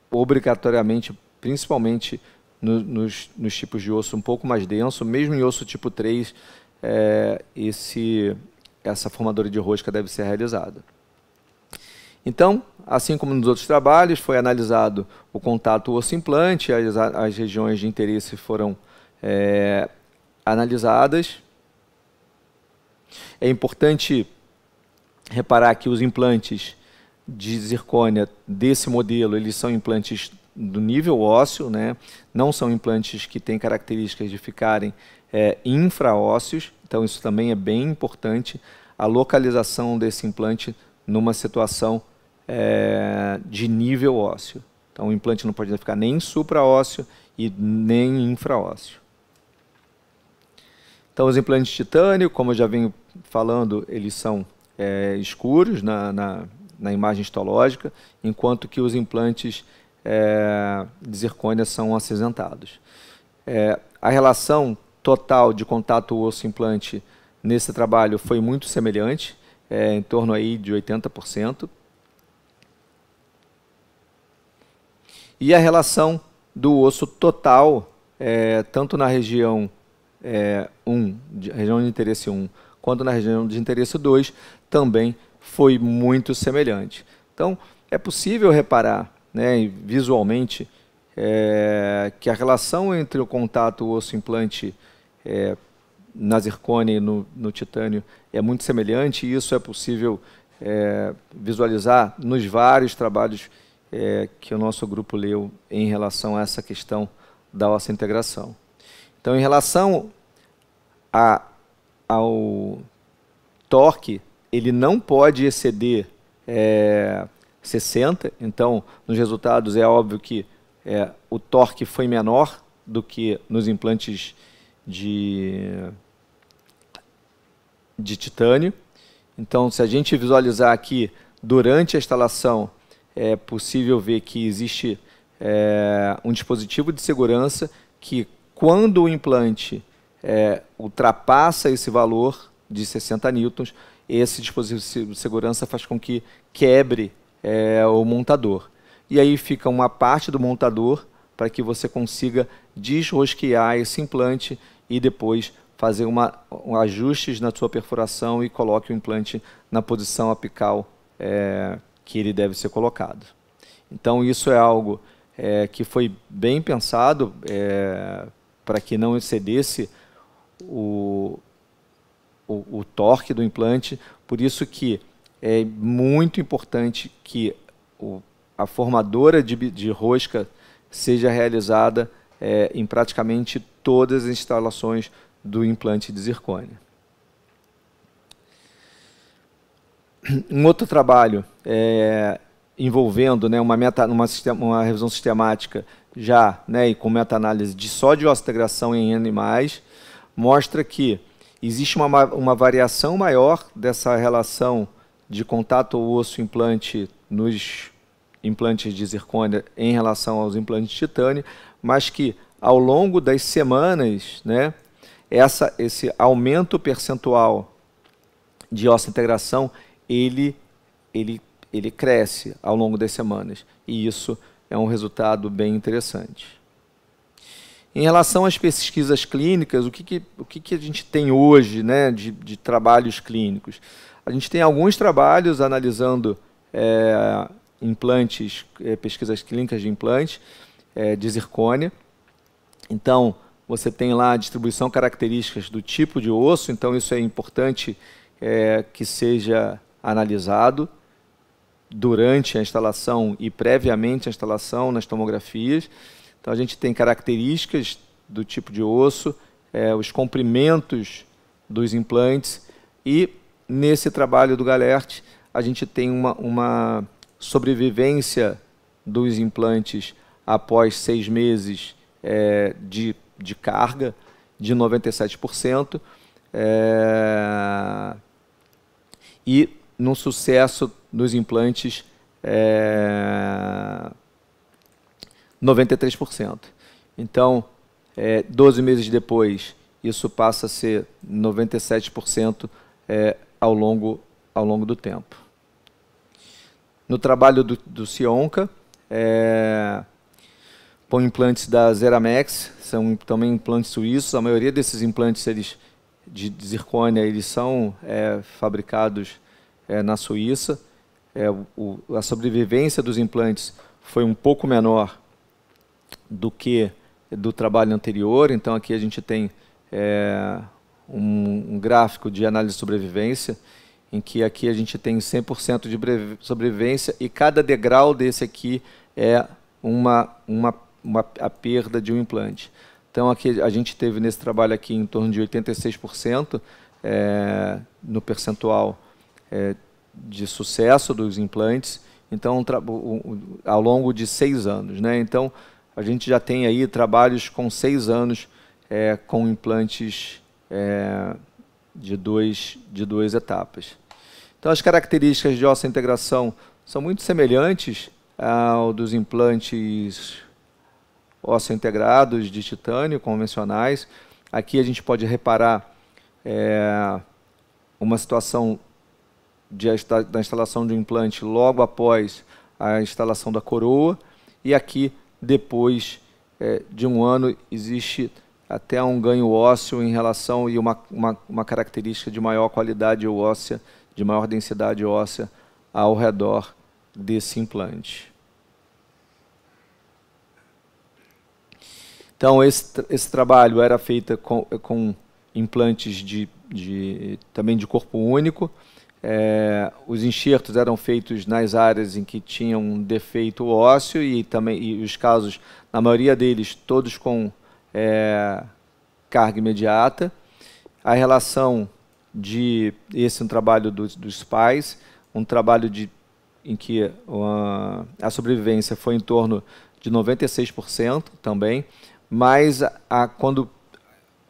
obrigatoriamente, principalmente no, nos, nos, tipos de osso um pouco mais denso, mesmo em osso tipo 3, é, esse, essa formadora de rosca deve ser realizada. Então, assim como nos outros trabalhos, foi analisado o contato osso-implante, as, as, regiões de interesse foram é, analisadas. É importante reparar que os implantes de zircônia desse modelo, eles são implantes do nível ósseo, né? não são implantes que têm características de ficarem é, infraósseos, então isso também é bem importante, a localização desse implante numa situação é, de nível ósseo. Então o implante não pode ficar nem supraósseo e nem infraósseo. Então os implantes de titânio, como eu já venho falando, eles são é, escuros na, na, na imagem histológica, enquanto que os implantes é, de zircônia são acinzentados. É, a relação total de contato osso-implante nesse trabalho foi muito semelhante, é, em torno aí de 80%. E a relação do osso total, é, tanto na região é, 1, região de interesse 1, quanto na região de interesse 2, também foi muito semelhante. Então, é possível reparar né, visualmente, é, que a relação entre o contato osso-implante é, na zircônia e no, no, titânio é muito semelhante, e isso é possível é, visualizar nos vários trabalhos é, que o nosso grupo leu em relação a essa questão da ossa integração. Então, em relação a, ao torque, ele não pode exceder é, 60. Então, nos resultados é óbvio que é, o torque foi menor do que nos implantes de, de titânio. Então, se a gente visualizar aqui durante a instalação, é possível ver que existe é, um dispositivo de segurança que, quando o implante é, ultrapassa esse valor de 60 newtons, esse dispositivo de segurança faz com que quebre é, o montador. E aí fica uma parte do montador para que você consiga desrosquear esse implante e depois fazer uma, um ajustes na sua perfuração e coloque o implante na posição apical é, que ele deve ser colocado. Então isso é algo é, que foi bem pensado é, para que não excedesse o, o, o torque do implante, por isso que é muito importante que o, a formadora de, de, rosca seja realizada é, em praticamente todas as instalações do implante de zircônia. Um outro trabalho é, envolvendo né, uma, meta, uma, sistema, uma revisão sistemática já né, e com meta-análise de só de em animais, mostra que existe uma, uma variação maior dessa relação de contato osso-implante nos implantes de zircônia em relação aos implantes de titânio, mas que ao longo das semanas, né, essa, esse aumento percentual de osso integração ele, ele, ele cresce ao longo das semanas. E isso é um resultado bem interessante. Em relação às pesquisas clínicas, o que, que o que, que a gente tem hoje né, de, de trabalhos clínicos? A gente tem alguns trabalhos analisando é, implantes, é, pesquisas clínicas de implantes é, de zircônia. Então, você tem lá a distribuição características do tipo de osso, então isso é importante é, que seja analisado durante a instalação e previamente a instalação nas tomografias. Então, a gente tem características do tipo de osso, é, os comprimentos dos implantes e nesse trabalho do Galerte, a gente tem uma, uma sobrevivência dos implantes após seis meses é, de, de carga de 97%. É, e num sucesso dos implantes é, 93%. Então, é, 12 meses depois, isso passa a ser 97% é, ao longo, ao longo do tempo. No trabalho do, do Sionca, é, põe implantes da Zeramex, são também implantes suíços. A maioria desses implantes eles, de, zircônia eles são é, fabricados é, na Suíça. É, o, a sobrevivência dos implantes foi um pouco menor do que do trabalho anterior. Então aqui a gente tem é, um, um gráfico de análise de sobrevivência, em que aqui a gente tem 100% de sobrevivência e cada degrau desse aqui é uma, uma, uma, a perda de um implante. Então aqui a gente teve nesse trabalho aqui em torno de 86% é, no percentual é, de sucesso dos implantes. Então ao longo de seis anos, né? Então a gente já tem aí trabalhos com seis anos é, com implantes é, de, dois, de duas etapas. Então, as características de óssea integração são muito semelhantes ao dos implantes ósseo integrados de titânio convencionais. Aqui a gente pode reparar é, uma situação de, da instalação de um implante logo após a instalação da coroa e aqui depois é, de um ano existe até um ganho ósseo em relação e uma, uma, uma característica de maior qualidade óssea, de maior densidade óssea ao redor desse implante. Então, esse, esse trabalho era feito com, com implantes de, de, também de corpo único. É, os enxertos eram feitos nas áreas em que tinham um defeito ósseo e também e os casos, na maioria deles, todos com é, carga imediata. A relação de esse é um trabalho dos, dos pais, um trabalho de, em que uma, a sobrevivência foi em torno de 96% também, mas a, a, quando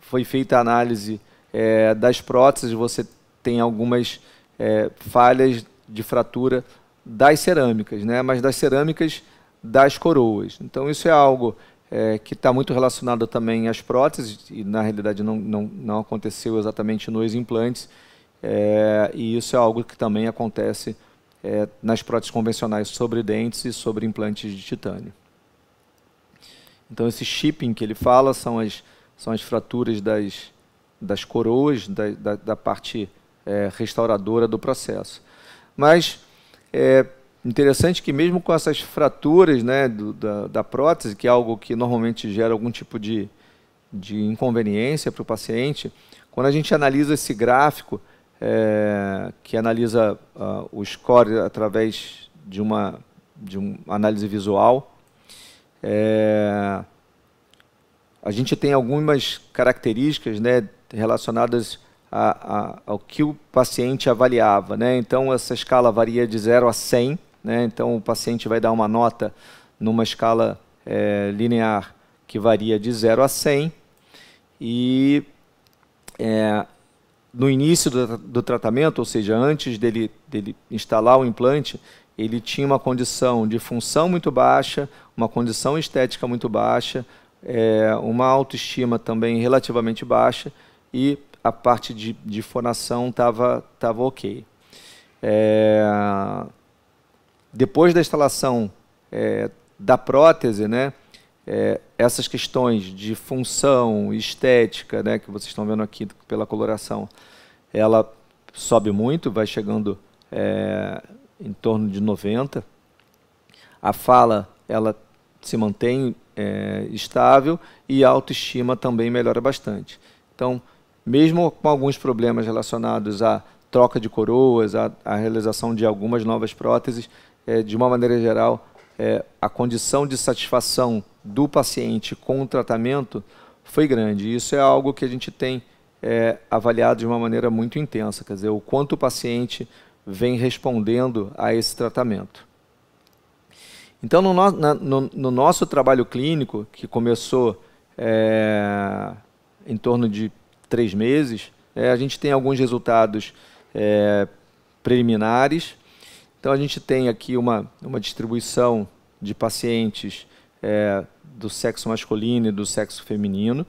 foi feita a análise é, das próteses, você tem algumas é, falhas de fratura das cerâmicas, né? mas das cerâmicas das coroas. Então, isso é algo é, que está muito relacionada também às próteses, e na realidade não, não, não aconteceu exatamente nos implantes, é, e isso é algo que também acontece é, nas próteses convencionais sobre dentes e sobre implantes de titânio. Então, esse chipping que ele fala são as, são as fraturas das, das coroas, da, da, da parte é, restauradora do processo. Mas, é, Interessante que mesmo com essas fraturas né, do, da, da, prótese, que é algo que normalmente gera algum tipo de, de inconveniência para o paciente, quando a gente analisa esse gráfico, é, que analisa uh, o score através de uma, de uma análise visual, é, a gente tem algumas características né, relacionadas a, a, ao que o paciente avaliava. Né? Então, essa escala varia de 0 a 100, né? Então, o paciente vai dar uma nota numa escala é, linear que varia de 0 a 100 e é, no início do, do, tratamento, ou seja, antes dele, dele instalar o implante, ele tinha uma condição de função muito baixa, uma condição estética muito baixa, é, uma autoestima também relativamente baixa e a parte de, de formação estava tava ok. É, depois da instalação é, da prótese, né, é, essas questões de função, estética, né, que vocês estão vendo aqui pela coloração, ela sobe muito, vai chegando é, em torno de 90. A fala, ela se mantém é, estável e a autoestima também melhora bastante. Então, mesmo com alguns problemas relacionados à troca de coroas, à, à realização de algumas novas próteses, é, de uma maneira geral, é, a condição de satisfação do paciente com o tratamento foi grande. Isso é algo que a gente tem é, avaliado de uma maneira muito intensa, quer dizer, o quanto o paciente vem respondendo a esse tratamento. Então, no, no, no, nosso trabalho clínico, que começou é, em torno de três meses, é, a gente tem alguns resultados é, preliminares, então a gente tem aqui uma, uma distribuição de pacientes é, do sexo masculino e do sexo feminino.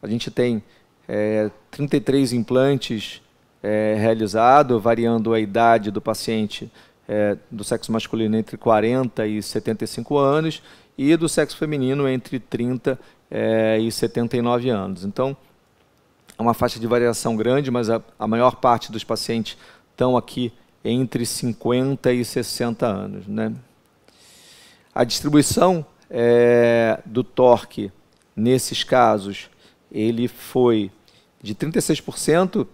A gente tem é, 33 implantes é, realizados, variando a idade do paciente é, do sexo masculino entre 40 e 75 anos e do sexo feminino entre 30 é, e 79 anos. Então, é uma faixa de variação grande, mas a, a maior parte dos pacientes estão aqui entre 50 e 60 anos. Né? A distribuição é, do torque nesses casos, ele foi de 36%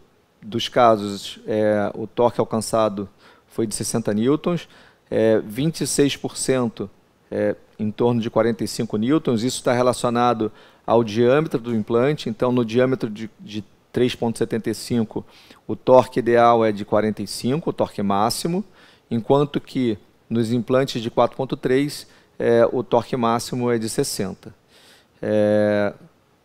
dos casos, é, o torque alcançado foi de 60 newtons, é, 26% é, em torno de 45 newtons, isso está relacionado ao diâmetro do implante, então no diâmetro de, de 3,75, o torque ideal é de 45, o torque máximo, enquanto que nos implantes de 4,3 é, o torque máximo é de 60. É,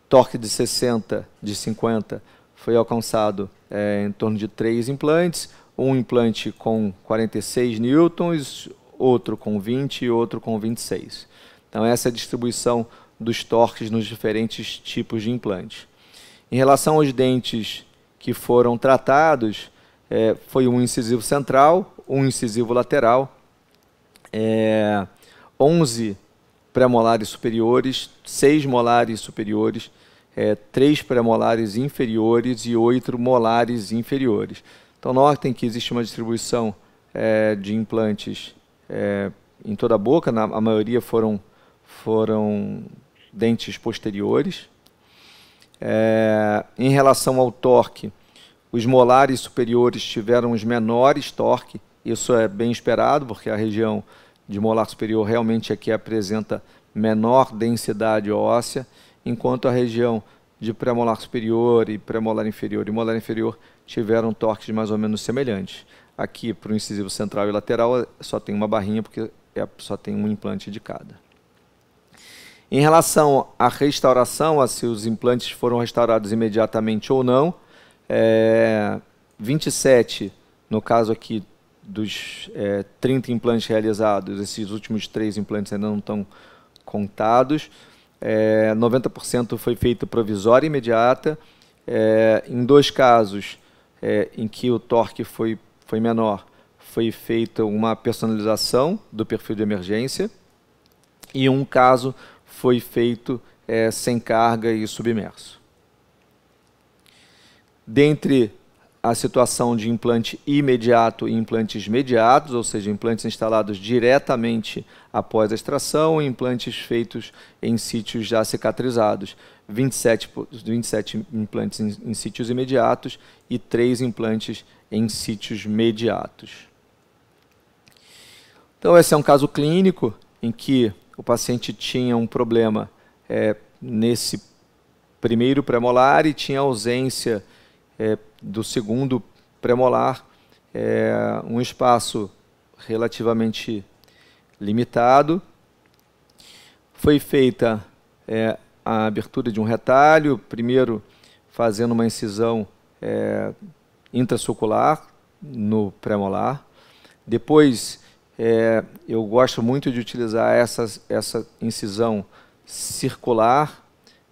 torque de 60, de 50, foi alcançado é, em torno de três implantes, um implante com 46 newtons, outro com 20 e outro com 26. Então essa é a distribuição dos torques nos diferentes tipos de implantes. Em relação aos dentes que foram tratados, é, foi um incisivo central, um incisivo lateral, é, 11 premolares superiores, 6 molares superiores, é, 3 premolares inferiores e 8 molares inferiores. Então, notem que existe uma distribuição é, de implantes é, em toda a boca, na, a maioria foram, foram dentes posteriores, é, em relação ao torque, os molares superiores tiveram os menores torque, isso é bem esperado, porque a região de molar superior realmente aqui apresenta menor densidade óssea, enquanto a região de premolar superior e premolar inferior e molar inferior tiveram torques mais ou menos semelhantes. Aqui, para o incisivo central e lateral, é, só tem uma barrinha, porque é, só tem um implante de cada. Em relação à restauração, a se os implantes foram restaurados imediatamente ou não, é, 27, no caso aqui dos é, 30 implantes realizados, esses últimos três implantes ainda não estão contados. É, 90% foi feito provisória imediata. É, em dois casos é, em que o torque foi, foi menor, foi feita uma personalização do perfil de emergência. E um caso foi feito é, sem carga e submerso. Dentre a situação de implante imediato e implantes mediados, ou seja, implantes instalados diretamente após a extração implantes feitos em sítios já cicatrizados. 27, 27 implantes em, em sítios imediatos e 3 implantes em sítios mediatos. Então, esse é um caso clínico em que o paciente tinha um problema é, nesse primeiro premolar e tinha ausência é, do segundo premolar, é, um espaço relativamente limitado. Foi feita é, a abertura de um retalho, primeiro fazendo uma incisão é, no premolar, depois é, eu gosto muito de utilizar essa incisão circular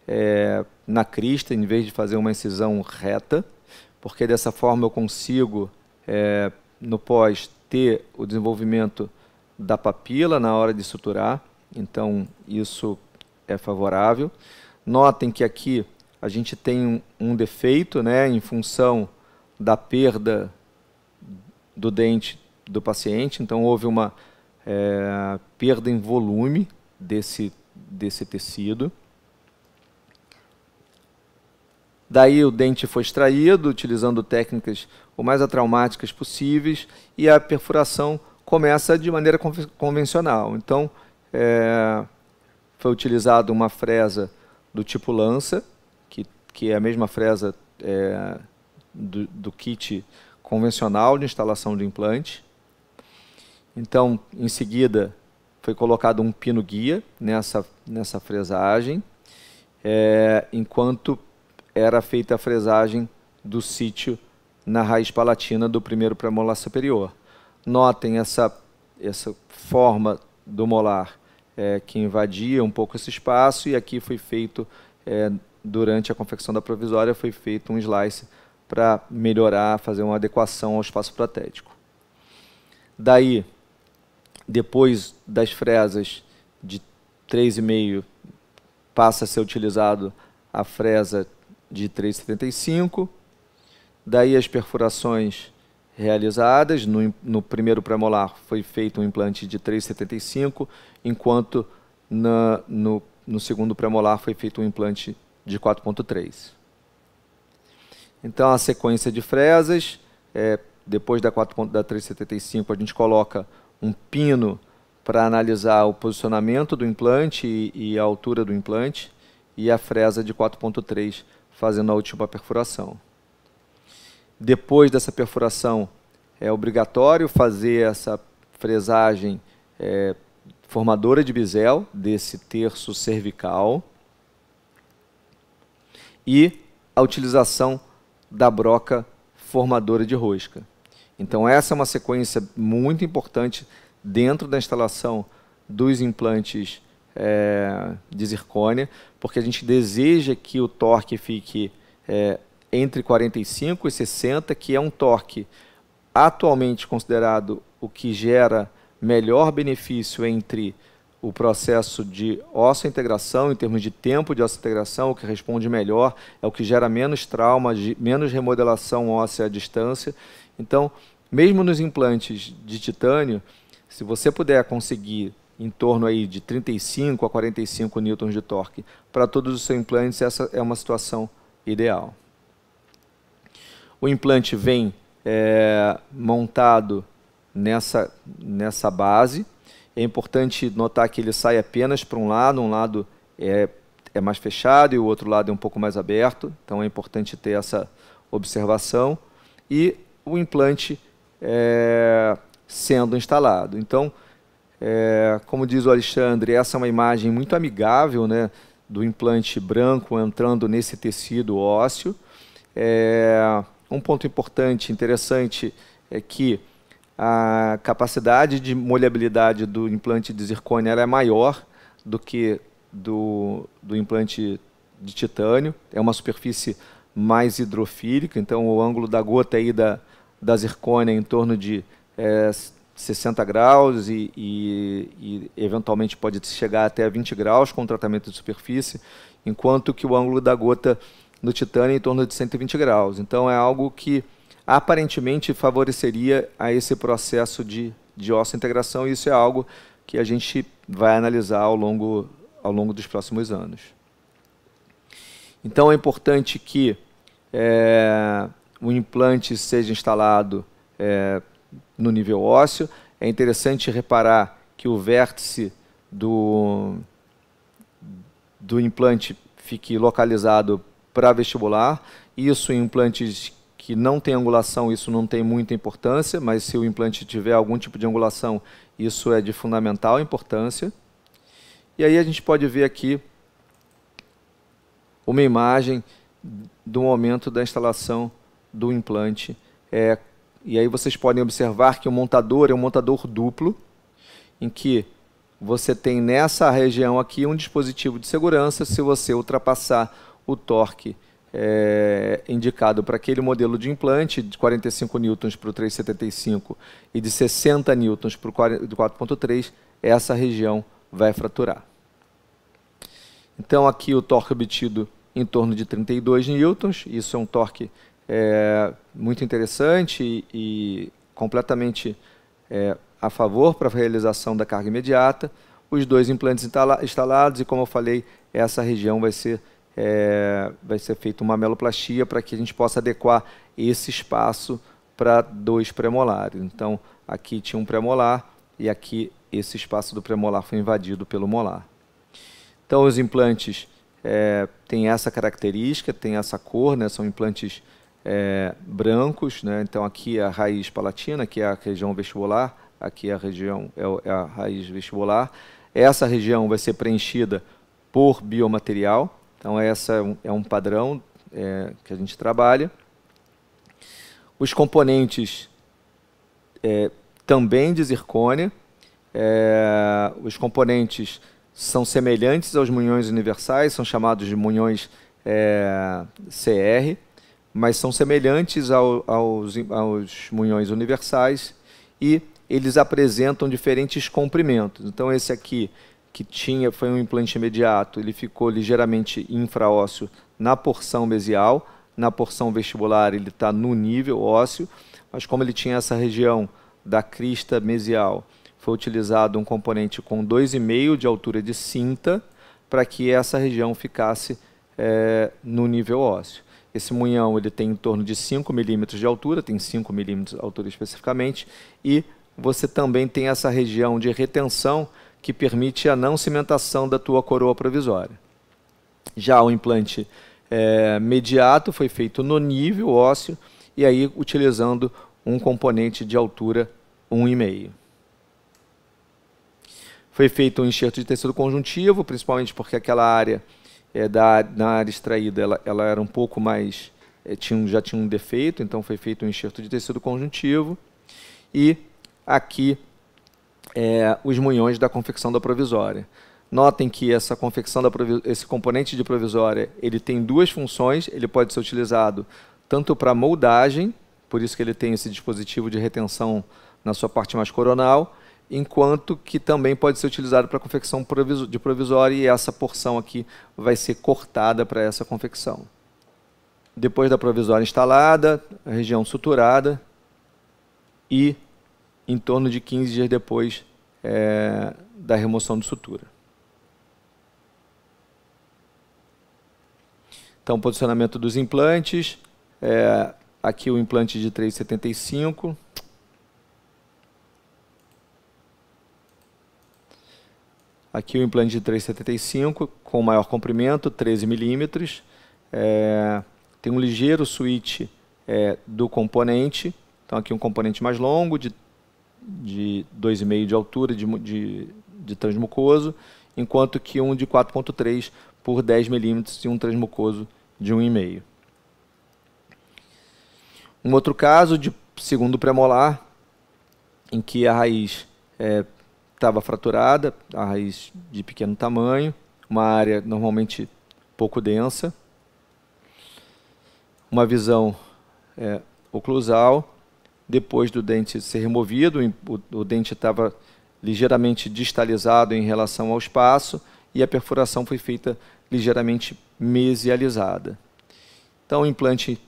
é, na crista, em vez de fazer uma incisão reta, porque dessa forma eu consigo, é, no pós, ter o desenvolvimento da papila na hora de suturar, então isso é favorável. Notem que aqui a gente tem um, um defeito, né, em função da perda do dente do paciente, então houve uma é, perda em volume desse, desse tecido. Daí o dente foi extraído, utilizando técnicas o mais traumáticas possíveis, e a perfuração começa de maneira convencional. Então, é, foi utilizada uma fresa do tipo lança, que, que é a mesma fresa é, do, do kit convencional de instalação de implante. Então, em seguida, foi colocado um pino guia nessa, nessa fresagem, é, enquanto era feita a fresagem do sítio na raiz palatina do primeiro premolar superior. Notem essa, essa forma do molar é, que invadia um pouco esse espaço e aqui foi feito, é, durante a confecção da provisória, foi feito um slice para melhorar, fazer uma adequação ao espaço protético. Daí, depois das fresas de 3,5 passa a ser utilizado a fresa de 3,75. Daí as perfurações realizadas. No, no primeiro premolar foi feito um implante de 3,75, enquanto na, no, no segundo premolar foi feito um implante de 4,3. Então a sequência de fresas, é, depois da, 4, da 3,75 a gente coloca um pino para analisar o posicionamento do implante e, e, a altura do implante e a fresa de 4.3 fazendo a última perfuração. Depois dessa perfuração, é obrigatório fazer essa fresagem é, formadora de bisel desse terço cervical e a utilização da broca formadora de rosca. Então, essa é uma sequência muito importante dentro da instalação dos implantes é, de zircônia, porque a gente deseja que o torque fique é, entre 45 e 60, que é um torque atualmente considerado o que gera melhor benefício entre o processo de osso integração em termos de tempo de osso integração, o que responde melhor, é o que gera menos trauma, menos remodelação óssea à distância então, mesmo nos implantes de titânio, se você puder conseguir em torno aí de 35 a 45 newtons de torque para todos os seus implantes, essa é uma situação ideal. O implante vem é, montado nessa, nessa base. É importante notar que ele sai apenas para um lado, um lado é, é mais fechado e o outro lado é um pouco mais aberto, então é importante ter essa observação. E o implante é, sendo instalado. Então, é, como diz o Alexandre, essa é uma imagem muito amigável né, do implante branco entrando nesse tecido ósseo. É, um ponto importante, interessante, é que a capacidade de molhabilidade do implante de zircônia é maior do que do, do implante de titânio. É uma superfície mais hidrofílica, então o ângulo da gota aí da, da zircônia em torno de é, 60 graus e, e, e, eventualmente pode chegar até 20 graus com tratamento de superfície, enquanto que o ângulo da gota no titânio é em torno de 120 graus. Então é algo que aparentemente favoreceria a esse processo de, de osso integração e isso é algo que a gente vai analisar ao longo, ao longo dos próximos anos. Então é importante que é, o implante seja instalado é, no nível ósseo. É interessante reparar que o vértice do, do implante fique localizado para vestibular. Isso em implantes que não tem angulação, isso não tem muita importância, mas se o implante tiver algum tipo de angulação, isso é de fundamental importância. E aí a gente pode ver aqui uma imagem do momento da instalação do implante. É, e aí vocês podem observar que o montador é um montador duplo, em que você tem nessa região aqui um dispositivo de segurança. Se você ultrapassar o torque é, indicado para aquele modelo de implante, de 45 N para o 375 e de 60 N para o 4.3, essa região vai fraturar. Então aqui o torque obtido em torno de 32 N, isso é um torque é, muito interessante e, completamente é, a favor para a realização da carga imediata. Os dois implantes instalados e, como eu falei, essa região vai ser, é, vai ser feita uma meloplastia para que a gente possa adequar esse espaço para dois premolares. Então, aqui tinha um premolar e aqui esse espaço do premolar foi invadido pelo molar. Então, os implantes é, têm essa característica, têm essa cor, né? são implantes é, brancos, né? então aqui é a raiz palatina, que é a região vestibular, aqui é a região é, é a raiz vestibular. Essa região vai ser preenchida por biomaterial, então essa é um é padrão é, que a gente trabalha. Os componentes é, também de zircônia, é, os componentes são semelhantes aos munhões universais, são chamados de munhões CR, mas são semelhantes ao, aos, aos munhões universais e eles apresentam diferentes comprimentos. Então esse aqui que tinha foi um implante imediato, ele ficou ligeiramente infraósseo na porção mesial, na porção vestibular ele está no nível ósseo, mas como ele tinha essa região da crista mesial, foi utilizado um componente com 2,5 de altura de cinta para que essa região ficasse é, no nível ósseo. Esse munhão ele tem em torno de 5 milímetros de altura, tem 5 milímetros de altura especificamente, e você também tem essa região de retenção que permite a não cimentação da tua coroa provisória. Já o implante é, mediato foi feito no nível ósseo e aí utilizando um componente de altura 1,5. Foi feito um enxerto de tecido conjuntivo, principalmente porque aquela área é, da, área extraída ela, ela era um pouco mais é, tinha, já tinha um defeito, então foi feito um enxerto de tecido conjuntivo e aqui é, os munhões da confecção da provisória. Notem que essa confecção da esse componente de provisória ele tem duas funções, ele pode ser utilizado tanto para moldagem, por isso que ele tem esse dispositivo de retenção na sua parte mais coronal, enquanto que também pode ser utilizado para confecção de provisória e essa porção aqui vai ser cortada para essa confecção. Depois da provisória instalada, a região suturada e em torno de 15 dias depois é, da remoção de sutura. Então, posicionamento dos implantes, é, aqui o implante de 375 Aqui o implante de 3,75 com maior comprimento, 13 milímetros. É, tem um ligeiro switch é, do componente. Então aqui um componente mais longo, de, de 2,5 de altura de, de, de transmucoso, enquanto que um de 4,3 por 10 milímetros e um transmucoso de 1,5. Um outro caso de segundo premolar, em que a raiz é, estava fraturada, a raiz de pequeno tamanho, uma área normalmente pouco densa, uma visão é, oclusal. Depois do dente ser removido, o, o dente estava ligeiramente distalizado em relação ao espaço e a perfuração foi feita ligeiramente mesializada. Então, o implante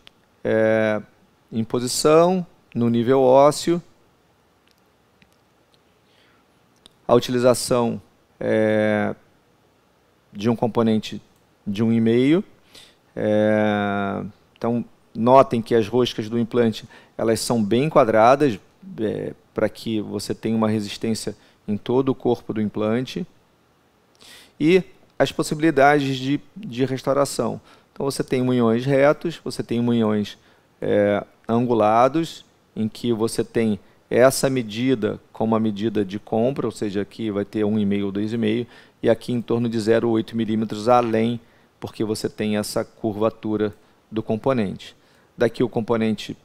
é, em posição, no nível ósseo, a utilização é, de um componente de um 1,5. É, então, notem que as roscas do implante elas são bem quadradas é, para que você tenha uma resistência em todo o corpo do implante. E as possibilidades de, de restauração. Então, você tem munhões retos, você tem munhões é, angulados, em que você tem essa medida como a medida de compra, ou seja, aqui vai ter 1,5 ou 2,5, e aqui em torno de 0,8 milímetros além, porque você tem essa curvatura do componente. Daqui o componente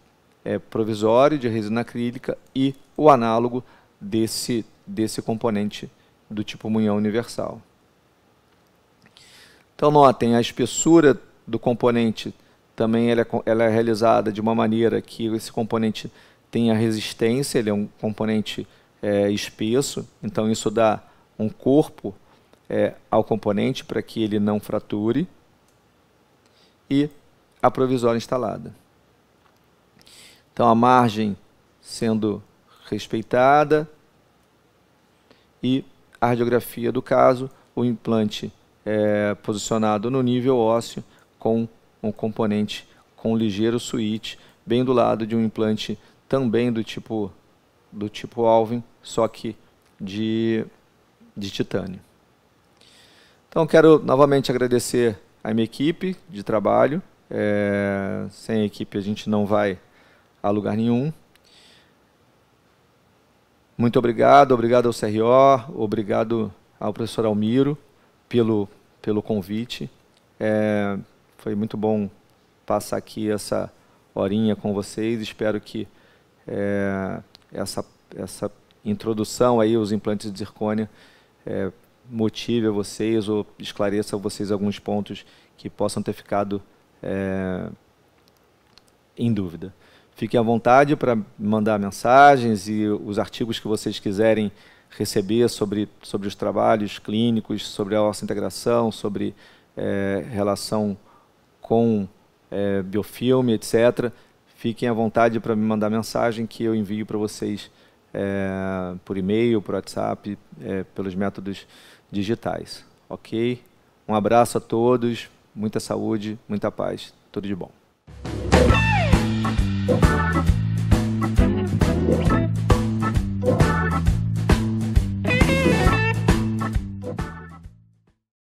é, provisório de resina acrílica e o análogo desse, desse componente do tipo munhão universal. Então, notem, a espessura do componente também ela é, ela é realizada de uma maneira que esse componente tem a resistência, ele é um componente é, espesso, então isso dá um corpo é, ao componente para que ele não frature, e a provisória instalada. Então a margem sendo respeitada e a radiografia do caso, o implante é, posicionado no nível ósseo com um componente com um ligeiro suíte, bem do lado de um implante também do tipo do tipo Alvin, só que de, de titânio. Então quero novamente agradecer a minha equipe de trabalho. É, sem equipe a gente não vai a lugar nenhum. Muito obrigado, obrigado ao CRO, obrigado ao professor Almiro pelo, pelo convite. É, foi muito bom passar aqui essa horinha com vocês. Espero que é, essa, essa introdução aí aos implantes de zircônia é, motive a vocês ou esclareça a vocês alguns pontos que possam ter ficado é, em dúvida. Fiquem à vontade para mandar mensagens e os artigos que vocês quiserem receber sobre, sobre os trabalhos clínicos, sobre a nossa integração, sobre é, relação com é, biofilme, etc. Fiquem à vontade para me mandar mensagem que eu envio para vocês é, por e-mail, por WhatsApp, é, pelos métodos digitais. Ok? Um abraço a todos, muita saúde, muita paz, tudo de bom.